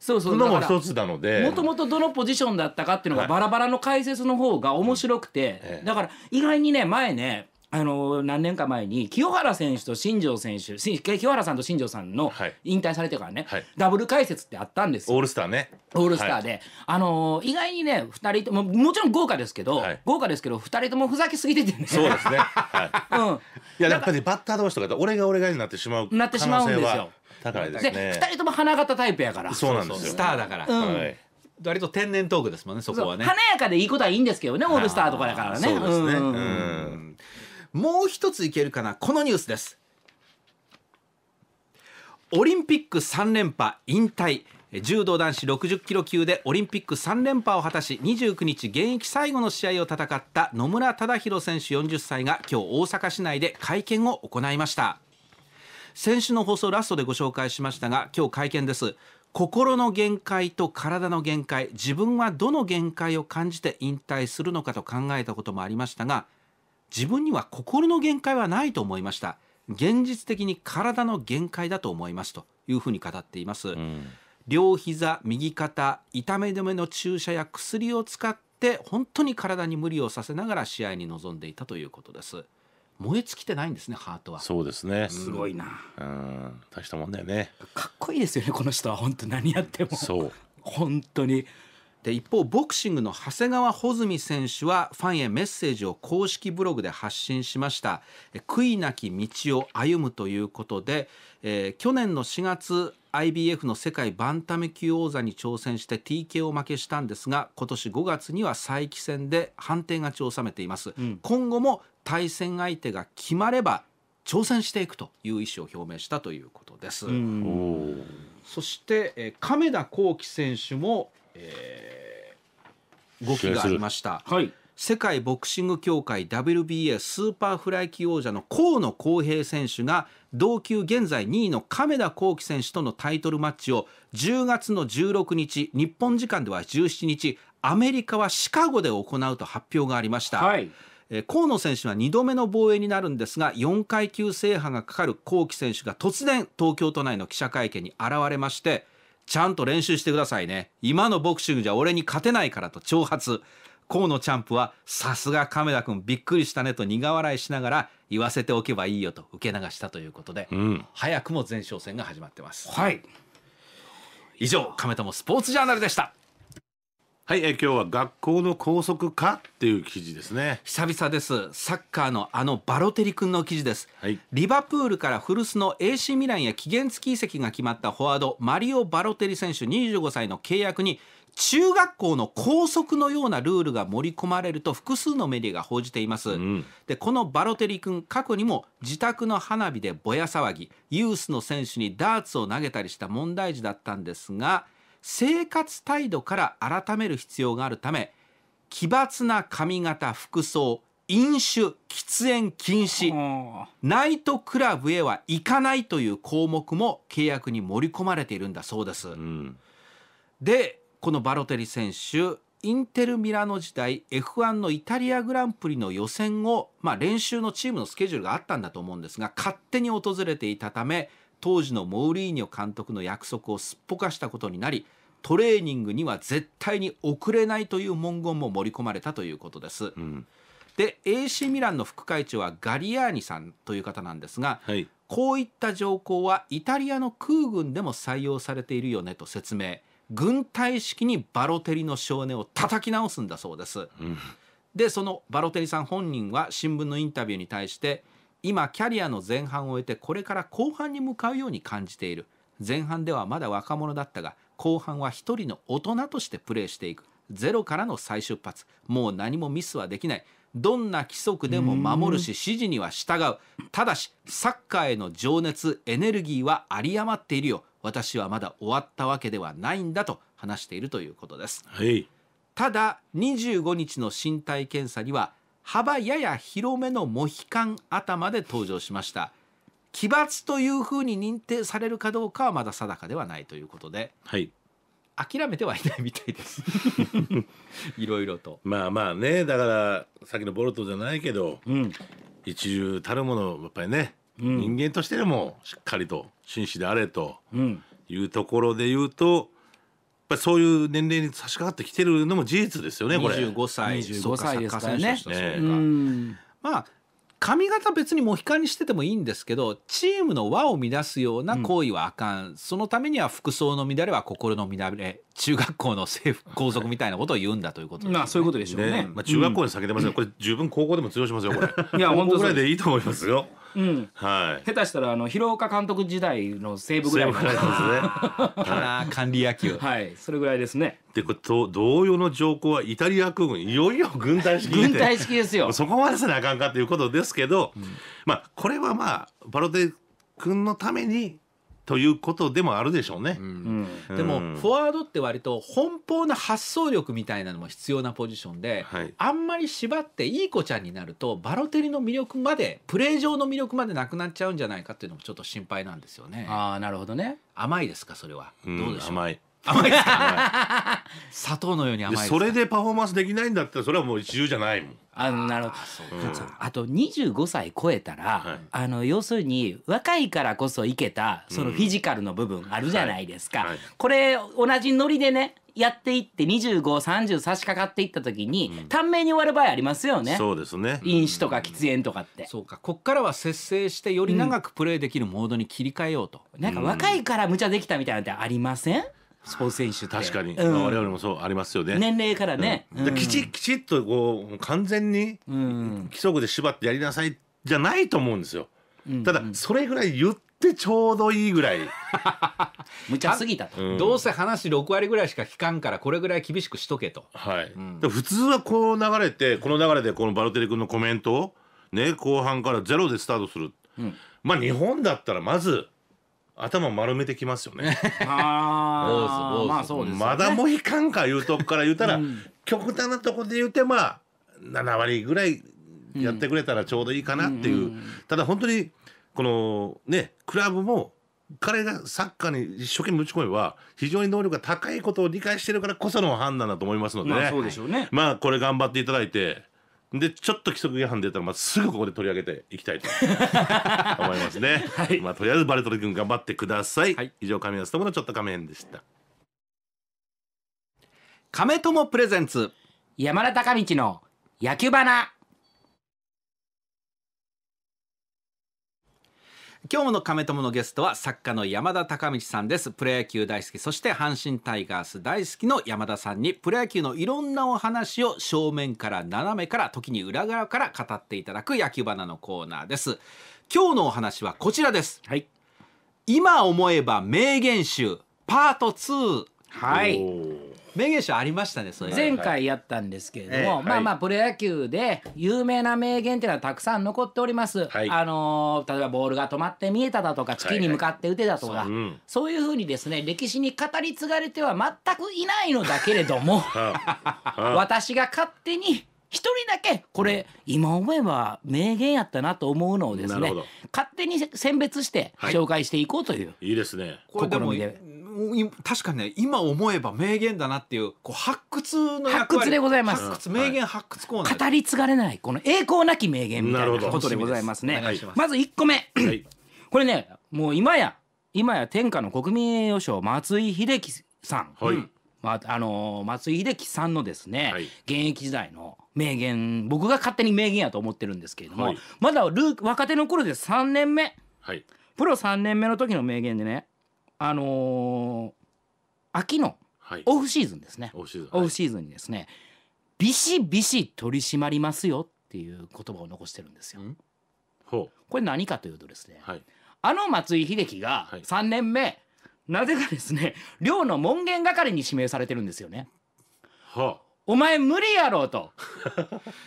そうそうのも一つなのでもともとどのポジションだったかっていうのがバラバラの解説の方が面白くて、だから意外にね前ねあの何年か前に清原選手と新庄選手清原さんと新庄さんの引退されてからね、はい、ダブル解説ってあったんですオールスターねオールスターで、はい、あの意外にね2人とももちろん豪華ですけど、はい、豪華ですけど2人ともふざけすぎててねそうですね、はい うん、いややっぱりバッター同士とか俺が俺がになってしまう可能性はなってしまうんですよ高いですねで2人とも花形タイプやからそうなんですよスターだから、うん、はい割と天然トークですもんねそこはね華やかでいいことはいいんですけどねオールスターとかだからねそうですね、うん、うんもう一ついけるかなこのニュースですオリンピック3連覇引退柔道男子60キロ級でオリンピック3連覇を果たし29日現役最後の試合を戦った野村忠宏選手40歳が今日大阪市内で会見を行いました先週の放送ラストでご紹介しましたが今日会見です心の限界と体の限界自分はどの限界を感じて引退するのかと考えたこともありましたが自分には心の限界はないと思いました現実的に体の限界だと思いますというふうに語っています、うん、両膝右肩痛め止めの注射や薬を使って本当に体に無理をさせながら試合に臨んでいたということです燃え尽きてないんですねハートはそうですね、うん、すごいなうん大したもんだよねかっこいいですよねこの人は本当何やってもそう本当にで一方ボクシングの長谷川穂積選手はファンへメッセージを公式ブログで発信しました悔いなき道を歩むということで、えー、去年の4月 IBF の世界バンタム級王座に挑戦して TKO 負けしたんですが今年5月には再起戦で判定勝ちを収めています、うん、今後も対戦相手が決まれば挑戦していくという意思を表明したということです。そして、え亀田光輝選手もえ動きがありました。はい。世界ボクシング協会 WBA スーパーフライ級王者の河野航平選手が同級現在2位の亀田光輝選手とのタイトルマッチを10月の16日日本時間では17日アメリカはシカゴで行うと発表がありました、はい、え河野選手は2度目の防衛になるんですが4階級制覇がかかる光輝選手が突然東京都内の記者会見に現れまして「ちゃんと練習してくださいね。今のボクシングじゃ俺に勝てないからと挑発。河野チャンプは、さすが亀田君びっくりしたねと苦笑いしながら、言わせておけばいいよと受け流したということで、うん、早くも前哨戦が始まってます。はい。以上、亀友スポーツジャーナルでした。はい、え今日は学校の校則かっていう記事ですね。久々です。サッカーのあのバロテリ君の記事です。はい、リバプールから古巣の AC ミランや期限付き移籍が決まったフォワードマリオ・バロテリ選手25歳の契約に中学校の校則のようなルールが盛り込まれると複数のメディアが報じています、うん、でこのバロテリ君過去にも自宅の花火でぼや騒ぎユースの選手にダーツを投げたりした問題児だったんですが生活態度から改める必要があるため奇抜な髪型服装飲酒喫煙禁止ナイトクラブへは行かないという項目も契約に盛り込まれているんだそうです、うん、でこのバロテリ選手インテル・ミラノ時代 F1 のイタリアグランプリの予選を、まあ、練習のチームのスケジュールがあったんだと思うんですが勝手に訪れていたため当時のモーリーニョ監督の約束をすっぽかしたことになりトレーニングには絶対に遅れないという文言も盛り込まれたということです。うん、で AC ミランの副会長はガリアーニさんという方なんですが、はい、こういった条項はイタリアの空軍でも採用されているよねと説明軍隊式にバロテリの少年を叩き直すんだそうです。うん、でそのバロテリさん本人は新聞のインタビューに対して「今キャリアの前半を終えてこれから後半に向かうように感じている前半ではまだ若者だったが後半は一人の大人としてプレーしていくゼロからの再出発もう何もミスはできないどんな規則でも守るし指示には従うただしサッカーへの情熱エネルギーは有り余っているよ私はまだ終わったわけではないんだと話しているということです、はい、ただ25日の身体検査には幅やや広めのモヒカン頭で登場しました奇抜というふうに認定されるかどうかはまだ定かではないということで、はい、諦めてはいないみたいです いろいろとまあまあねだからさっきのボルトじゃないけどうん一流たるものやっぱりね、うん人間としてでもしっかりと紳士であれというところで言うとぱりそういう年齢に差し掛かってきてるのも事実ですよねこれ25歳25歳ですからねねまあ髪型別にモヒカンにしててもいいんですけどチームの和を乱すような行為はあかん、うん、そのためには服装の乱れは心の乱れ中学校の制服校則みたいなことを言うんだということです、ね、まあそういうことでしょうね、ね、まあ、中学校に避けてますが、うん、これ十分高校でも通用しますよこれいや本当ぐらいでいいと思いますようん、はい、下手したらあの広岡監督時代の西武ぐらいかすね はい、管理野球はいそれぐらいですねでこれと同様の条項はイタリア空軍いよいよ軍隊式軍隊式ですよ そこまでせなあかんかということですけど、うん、まあこれはまあバロテ君のためにということでもあるでしょうね、うんうん、でもフォワードって割と奔放な発想力みたいなのも必要なポジションで、はい、あんまり縛っていい子ちゃんになるとバロテリの魅力までプレー上の魅力までなくなっちゃうんじゃないかっていうのもちょっと心配なんですよね。あなるほどね甘いですかそれは、うん、どうでしょう甘い甘いですか 砂糖のように甘いですそれでパフォーマンスできないんだったらそれはもう一流じゃないもんあのなるほど、うん、あと25歳超えたら、はい、あの要するに若いからこそいけたそのフィジカルの部分あるじゃないですか、うんはいはい、これ同じノリでねやっていって2530差し掛かっていった時に、うん、短命に終わる場合ありますよねそうですね飲酒とか喫煙とかって、うん、そうかこっからは節制してより長くプレーできるモードに切り替えようと、うん、なんか若いから無茶できたみたいなんてありません、ス選手確かに、うん、我々もそうありますよね年齢からね、うん、きちきちっとこう完全に規則で縛ってやりなさいじゃないと思うんですよ、うんうん、ただそれぐらい言ってちょうどいいぐらい 無茶すぎたと、うん、どうせ話6割ぐらいしか聞かんからこれぐらい厳しくしとけと、はい普通はこう流れてこの流れでこのバルテリ君のコメントをね後半からゼロでスタートする、まあ日本だったらまず頭丸めてきますよね。あまあそうです、ね、まだもいかんかいうとこから言うたら、うん、極端なとこで言うてまあ7割ぐらいやってくれたらちょうどいいかなっていう、うん、ただ本当にこのねクラブも彼がサッカーに一生懸命打ち込めば非常に能力が高いことを理解してるからこその判断だと思いますので、ね、まあ、ね、まあこれ頑張っていただいてでちょっと規則違反出たら、まあ、すぐここで取り上げていきたいと 思いますね、はい、まあ、とりあえずバレトリ君頑張ってください、はい、以上亀安友のちょっと亀編でした亀友プレゼンツ山田孝道の野球花今日の亀友のゲストは作家の山田孝道さんですプロ野球大好きそして阪神タイガース大好きの山田さんにプロ野球のいろんなお話を正面から斜めから時に裏側から語っていただく野球花のコーナーです今日のお話はこちらです、はい、今思えば名言集パート2はい名言集ありましたねそれ前回やったんですけれども、はい、まあまあプロ野球で有名な名言っていうのはたくさん残っております、はい、あの例えばボールが止まって見えただとか月に向かって打てたとか、はいはい、そういうふうにですね歴史に語り継がれては全くいないのだけれども 私が勝手に一人だけこれ、今思えば名言やったなと思うのをですね勝手に選別して紹介していこうという、はい、いいですねこれでも確かにね今思えば名言だなっていうこう発掘の発掘でございます発掘名言発掘コーナー、語り継がれないこの栄光なき名言みたいなことでございますねまず1個目、はい、これねもう今や今や天下の国民栄誉賞松井秀喜さん、はい、まあ、あのー、松井秀喜さんのですね、はい、現役時代の名言僕が勝手に名言やと思ってるんですけれども、はい、まだル若手の頃で3年目、はい、プロ3年目の時の名言でねあのー、秋のオフシーズンですね、はい、オフシーズンにですね、はい、ビシビシ取り締まりますよっていう言葉を残してるんですよ。これ何かというとですね、はい、あの松井秀喜が3年目、なぜかですね寮の門限係に指名されてるんですよね。はあお前無理やろうと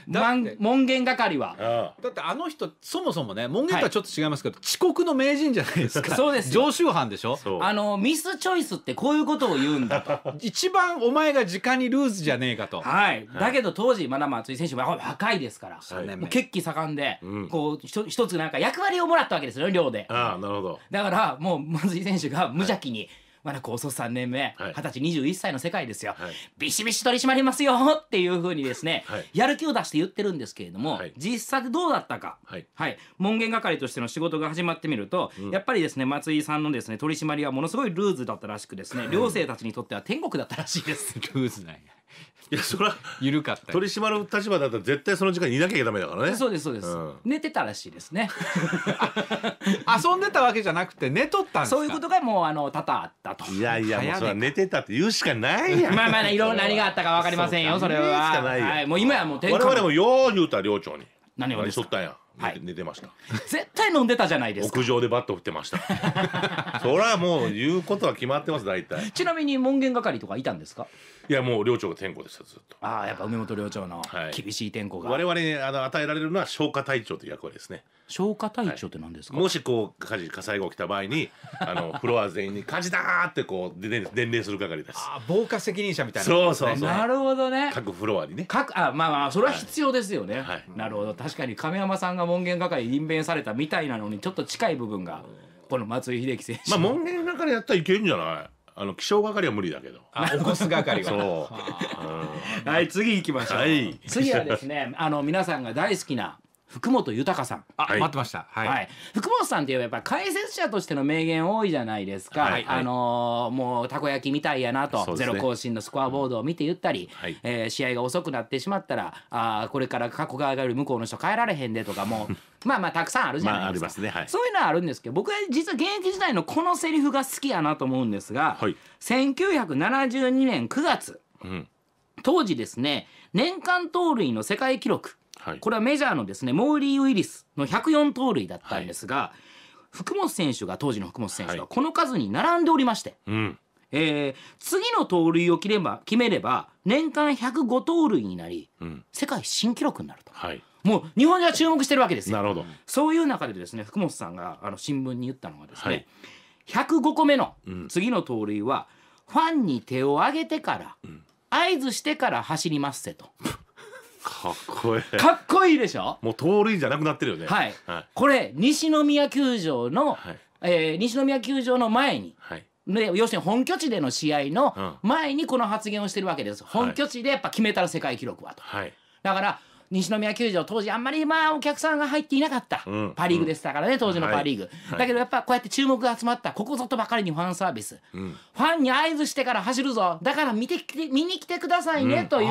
門限係はだってあの人そもそもね門限とはちょっと違いますけど、はい、遅刻の名人じゃないですかそうです常習犯でしょあのミスチョイスってこういうことを言うんだと一番お前が時間にルーズじゃねえかとはい、はい、だけど当時まだ松井選手若いですから、はい、血気盛んで、うん、こう一つなんか役割をもらったわけですよ寮でああなるほどだからもう松井選手が無邪気に、まだ高卒3年目、二十歳21歳の世界ですよ、はい、ビシビシ取り締まりますよ っていうふうにですね、はい、やる気を出して言ってるんですけれども、はい、実際どうだったか、はい、はい、門限係としての仕事が始まってみると、うん、やっぱりですね松井さんのですね取り締まりはものすごいルーズだったらしくですね、寮生たちにとっては天国だったらしいです。ルーズなんやいやそら緩かった取り締まる立場だったら絶対その時間にいなきゃダメだからねそうですそうです、うん寝てたらしいですね 遊んでたわけじゃなくて寝とったんですかそういうことがもうあの多々あったといやいやもうそれは寝てたって言うしかないやんまあまあいろんな何があったかわかりませんよ そそうかれうしはかないよはいもう今やもう天我下々もよう言うた寮長に何をしとったんやはい寝てました絶対飲んでたじゃないですか屋上でバット振ってました それはもう言うことは決まってます大体ちなみに門限係とかいたんですかいやもう寮長が天候でしたずっとああやっぱ梅本寮長の厳しい天候が、はい、我々にあの与えられるのは消火隊長という役割ですね消火隊長って何ですか、はい、もしこう火事火災が起きた場合に あのフロア全員に火事だってこう伝令する係ですああ防火責任者みたいな、ね、そうそうそうなるほどね各フロアにね各あまあまあそれは必要ですよね、はい、なるほど確かに亀山さんが門限係に任命されたみたいなのにちょっと近い部分がこの松井秀喜選手まあ門限係やったらいけるんじゃないあの気象係は無理だけど。あ、起こす係は。そう。はい、次行きましょう。はい、次はですね、あの皆さんが大好きな福本豊さんあ、はい、待ってました、はい、はい、福本さんっていえばやっぱ解説者としての名言多いじゃないですか、はい、あのー、もうたこ焼きみたいやなと、ね、ゼロ更新のスコアボードを見て言ったり、はい、えー、試合が遅くなってしまったらあこれから過去が上がる向こうの人変えられへんでとかもう まあまあたくさんあるじゃないですか、まあすねはい、そういうのはあるんですけど僕は実は現役時代のこのセリフが好きやなと思うんですが、はい、1972年9月、うん、当時ですね年間盗塁の世界記録はい、これはメジャーのですねモーリー・ウィリスの104盗塁だったんですが、はい、福本選手が当時の福本選手はこの数に並んでおりまして、えー、次の盗塁を決めれば決めれば年間105盗塁になり、うん、世界新記録になると。はいもう日本人は注目してるわけですなるほどそういう中でですね福本さんがあの新聞に言ったのはですね、はい、105個目の次の盗塁は、ファンに手を挙げてから、うん、合図してから走りますせと。かっこいいかっこいいでしょもう盗塁じゃなくなってるよねはい、はい、これ西宮球場の、はい、えー、西宮球場の前に、はい、で要するに本拠地での試合の前にこの発言をしてるわけです、うん、本拠地でやっぱ決めたら世界記録はと、はい、だから西宮球場当時あんまりまあお客さんが入っていなかった、うん、パ・リーグでしたからね、うん、当時のパ・リーグ、はい、だけどやっぱこうやって注目が集まったここぞとばかりにファンサービス、うん、ファンに合図してから走るぞだから見てきて見に来てくださいねという、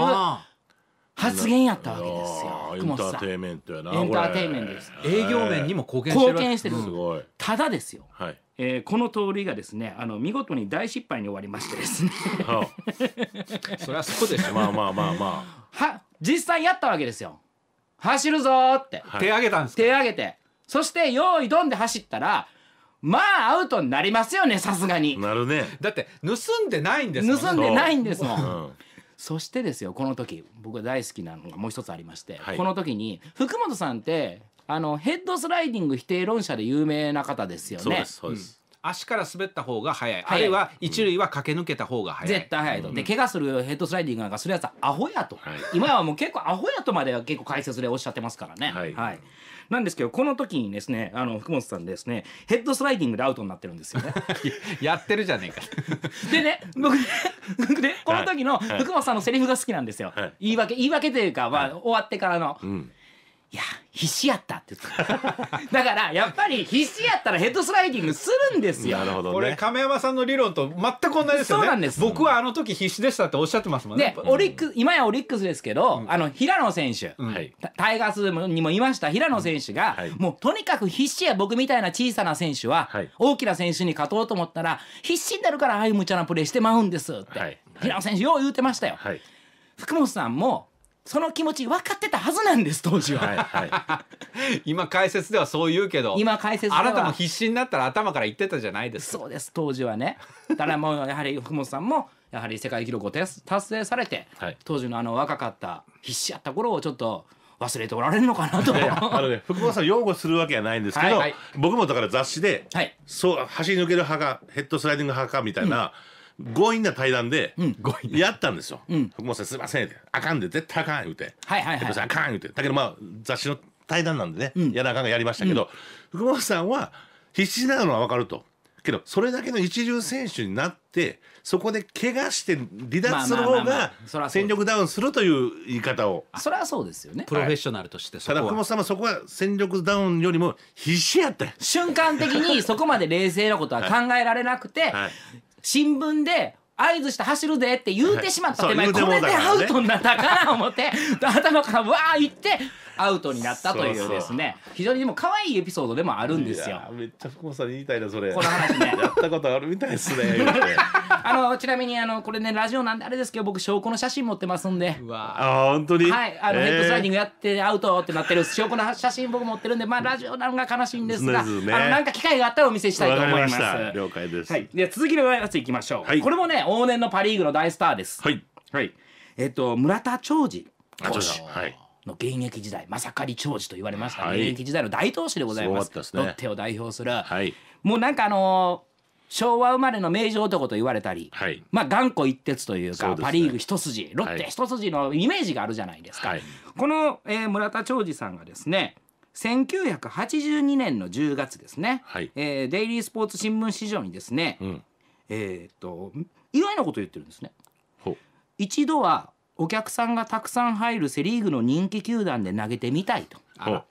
発言やったわけですよ。エンターテイメントやな。エンターテイメントです。営業面にも貢献してる。貢献してる。すごい。ただですよ。はい。えー、この通りがですねあの見事に大失敗に終わりましてですねはあ、そりゃそうでしょまあまあまあまあは実際やったわけですよ走るぞって、はい、手上げたんです手上げてそして用意ドンで走ったらまあアウトになりますよねさすがになるねだって盗んでないんですもん盗んでないんですもん、うんそしてですよこの時僕が大好きなのがもう一つありまして、はい、この時に福本さんってあのヘッドスライディング否定論者で有名な方ですよね。そうです足から滑った方が速い、あるいは一塁は駆け抜けた方が速い絶対速いと、で怪我するヘッドスライディングなんかするやつはアホやと、今はもう結構アホやとまでは結構解説でおっしゃってますからねはい、なんですけどこの時にですねあの福本さんですねヘッドスライディングでアウトになってるんですよね やってるじゃねえか でね僕ね僕ねこの時の福本さんのセリフが好きなんですよ、はい、言い訳言い訳というか、まあ、終わってからの、うんいや必死やったって言った だからやっぱり必死やったらヘッドスライディングするんですよなるほど、ね、これ亀山さんの理論と全く同じですよねそうなんです僕はあの時必死でしたっておっしゃってますもんねで、オリック今やオリックスですけど、うん、あの平野選手、うん、タイガースにもいました平野選手が、はい、もうとにかく必死や僕みたいな小さな選手は、はい、大きな選手に勝とうと思ったら必死になるからああいう無茶なプレーしてまうんですって、はい、平野選手よう言うてましたよ、福本さんもその気持ち分かってたはずなんです当時は、はいはい、今解説ではそう言うけど今解説あなたも必死になったら頭から言ってたじゃないですかそうです当時はねからもうやはり福本さんもやはり世界記録を達成されて、はい、当時のあの若かった必死やった頃をちょっと忘れておられるのかなとあのね福本さん擁護するわけはないんですけど、はいはい、僕もだから雑誌で、はい、そう走り抜ける派かヘッドスライディング派かみたいな、うん強引な対談でやったんですよ「福本さんすいません」って「あかんで絶対あかん」言うて「はいはいはい、あかん」言うてだけどまあ雑誌の対談なんでね、うん、やらあかんがやりましたけど、うん、福本さんは必死なのは分かると。けどそれだけの一流選手になってそこで怪我して離脱する方が戦力ダウンするという言い方をそれはそうですよねプロフェッショナルとしてただ福本さんはそこは戦力ダウンよりも必死やった瞬間的にそこまで冷静なことは考えられなくて、はいはい新聞で合図して走るでって言うてしまった手前、はい、これでアウトになったから思って頭からわー行ってアウトになったというですね非常にでも可愛いエピソードでもあるんですよめっちゃ福本さんに言いたいなそれこの話ねやったことあるみたいですね あのちなみにあのこれねラジオなんであれですけど僕証拠の写真持ってますんであ本当にはいあの、えー、ヘッドスライディングやってアウトってなってる証拠の写真僕持ってるんでまあラジオなんか悲しいんですが、ね、あのなんか機会があったらお見せしたいと思います了解です、はい、で続きのやついきましょう、はい、これもね往年のパ・リーグの大スターですはいはいえっ、と村田兆治投手はいの現役時代まさかり長寿と言われました、はい、現役時代の大投手でございますす、ね、ロッテを代表する、はい、もうなんかあのー昭和生まれの名城男と言われたり、はい、まあ頑固一徹というか、ね、パ・リーグ一筋ロッテ一筋のイメージがあるじゃないですか、はい、この、えー、村田兆治さんがですね1982年の10月ですね、はい、えー、デイリースポーツ新聞市場にですね、うん、えー、っと意外なこと言ってるんですね。一度はお客さんがたくさん入るセ・リーグの人気球団で投げてみたいと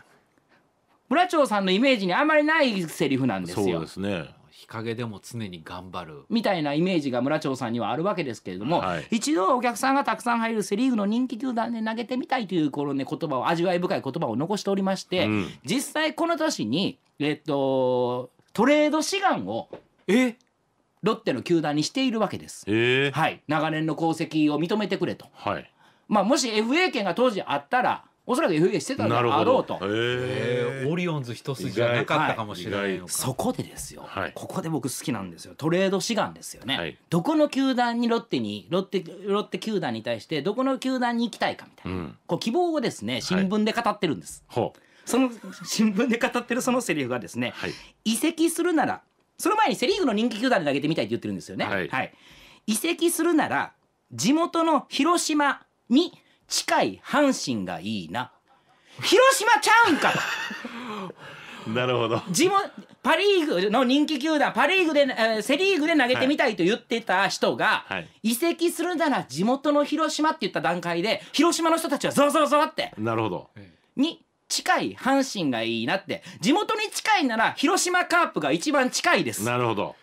村長さんのイメージにあんまりないセリフなんですよそうですね日陰でも常に頑張るみたいなイメージが村長さんにはあるわけですけれども、はい、一度お客さんがたくさん入るセ・リーグの人気球団で投げてみたいというこの、ね、言葉を味わい深い言葉を残しておりまして、うん、実際この年に、えっと、トレード志願をえロッテの球団にしているわけです、えー、はい、長年の功績を認めてくれと、はい、まあ、もし FA 権が当時あったらおそらく FA してたんだろうと、えー、オリオンズ一筋じゃなかったかもしれない、はい、そこでですよ、はい、ここで僕好きなんですよトレード志願ですよね、はい、どこの球団にロッテにロッテロッテ球団に対してどこの球団に行きたいかみたいな、うん、こう希望をですね新聞で語ってるんです、その新聞で語ってるそのセリフがですね、はい、移籍するならその前にセ・リーグの人気球団で投げてみたいって言ってるんですよね。はいはい、移籍するなら地元の広島に近い阪神がいいな広島ちゃうんかと なるほど地元パ・リーグの人気球団パ・リーグで、えー、セ・リーグで投げてみたいと言ってた人が、はい、移籍するなら地元の広島って言った段階で広島の人たちはざわざわざわってなるほどに近い阪神がいいなって地元に近いなら広島カープが一番近いですなるほど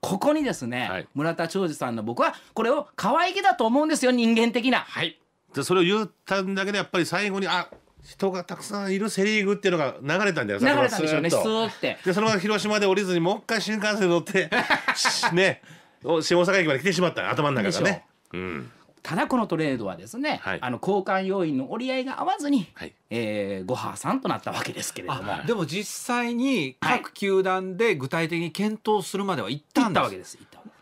ここにですね、はい、村田兆治さんの僕はこれを可愛げだと思うんですよ人間的なはいゃそれを言ったんだけどやっぱり最後にあ人がたくさんいるセ・リーグっていうのが流れたんだよ流れたんでしょうねスーってでそのまま広島で降りずにもう一回新幹線乗って ね新大阪駅まで来てしまった頭の中からねうんただこのトレードはですね、はい、あの交換要員の折り合いが合わずに、はい、えー、ゴハーさんとなったわけですけれどもでも実際に各球団で具体的に検討するまではいったんです,、わけです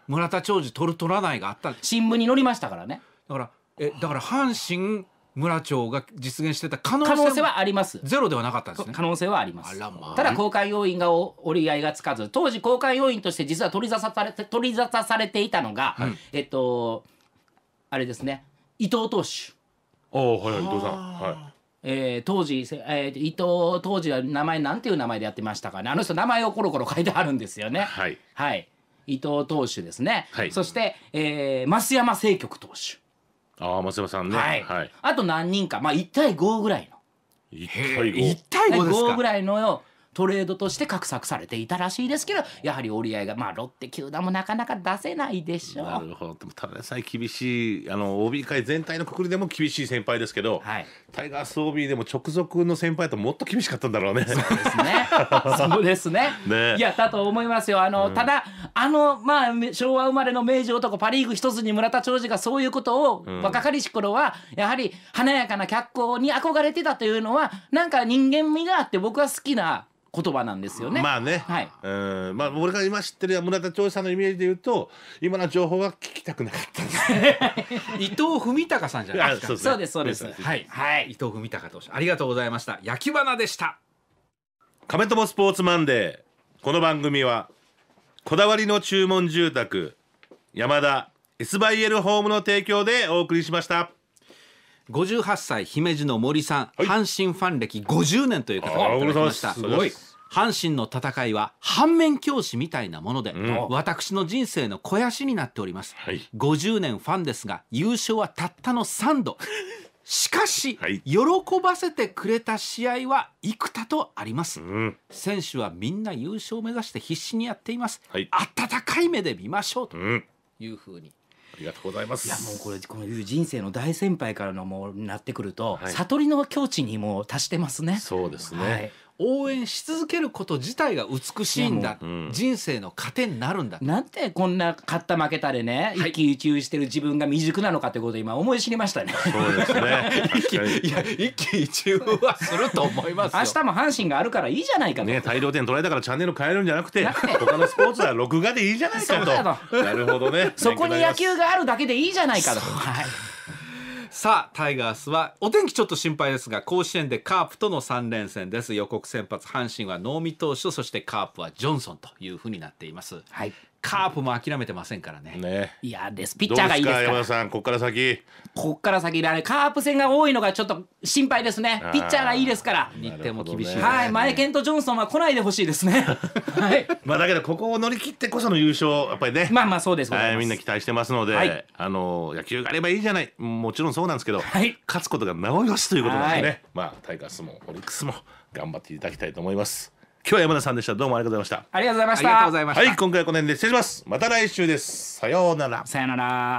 村田兆治取る取らないがあった新聞に載りましたからねだからえだから阪神村長が実現してた可能性はありますゼロではなかったんですね可能性はあります、まあ、ただ交換要員が折り合いがつかず当時交換要員として実は取り沙汰されて取り沙汰されていたのが、はい、えっとあれですね伊藤投手ああはい伊藤さんはいえー、当時、えー、伊藤当時は名前なんていう名前でやってましたかねあの人名前をコロコロ書いてあるんですよねはい、はい、伊藤投手ですね、はい、そして、えー、増山清局投手ああ増山さんね、はい、はい、あと何人かまあ1対5ぐらいの1対 5, 1対 5, ぐらいのよトレードとして画策されていたらしいですけどやはり折り合いが、まあ、ロッテ球団もなかなか出せないでしょう。なるほどでもただでさえ厳しいあの OB 会全体のくくりでも厳しい先輩ですけど、はい、タイガース OB でも直属の先輩ともっと厳しかったんだろうね。そうですね そうですねねいやだと思いますよあの、うん、ただあの、まあ、昭和生まれの明治男パ・リーグ一つに村田兆治がそういうことを、うん、若かりし頃はやはり華やかな脚光に憧れてたというのはなんか人間味があって僕は好きな言葉なんですよね。まあね、はい、うんまあ俺が今知ってる村田調査のイメージで言うと今の情報は聞きたくなかった 伊藤文隆さんじゃないですか。そうですそうです。はい、はい、伊藤文隆投手ありがとうございました。焼き花でした。亀友スポーツマンデーこの番組はこだわりの注文住宅山田 S バイエルホームの提供でお送りしました。58歳姫路の森さん、はい、阪神ファン歴50年という方がいただきましたすごい阪神の戦いは反面教師みたいなもので、うん、私の人生の肥やしになっております、はい、50年ファンですが優勝はたったの3度 しかし、はい、喜ばせてくれた試合は幾多とあります、うん、選手はみんな優勝を目指して必死にやっています、はい、温かい目で見ましょうというふうにありがとうございますいやもうこれこういう人生の大先輩からのもうなってくると、はい、悟りの境地にも達してますねそうですね、はい、応援し続けること自体が美しいんだ、うん、人生の糧になるんだなんてこんな勝った負けたでね、はい、一喜一憂してる自分が未熟なのかということ今思い知りましたねそうですね いや一喜一憂はすると思います明日も阪神があるからいいじゃないかね大量点取られたからチャンネル変えるんじゃなくて他のスポーツは録画でいいじゃないかとなるほどねそこに野球があるだけでいいじゃないかとはいさあタイガースはお天気ちょっと心配ですが甲子園でカープとの3連戦です予告先発阪神は能見投手そしてカープはジョンソンというふうになっています、はい、カープも諦めてませんからね。ねいやです。ピッチャーがいいですから。山田さん、ここから先。こっから先だね。カープ戦が多いのがちょっと心配ですね。ピッチャーがいいですから。日程も厳しい。はい、前エケンとジョンソンは来ないでほしいですね。はい。まあだけどここを乗り切ってこその優勝やっぱりね。まあまあそうです。はい、みんな期待してますので、はい、あの野球があればいいじゃない。もちろんそうなんですけど、はい、勝つことが名およしということですね。まあタイガースもオリックスも頑張っていただきたいと思います。今日は山田さんでしたどうもありがとうございましたありがとうございましたはい今回はこの辺で失礼しますまた来週ですさようならさようなら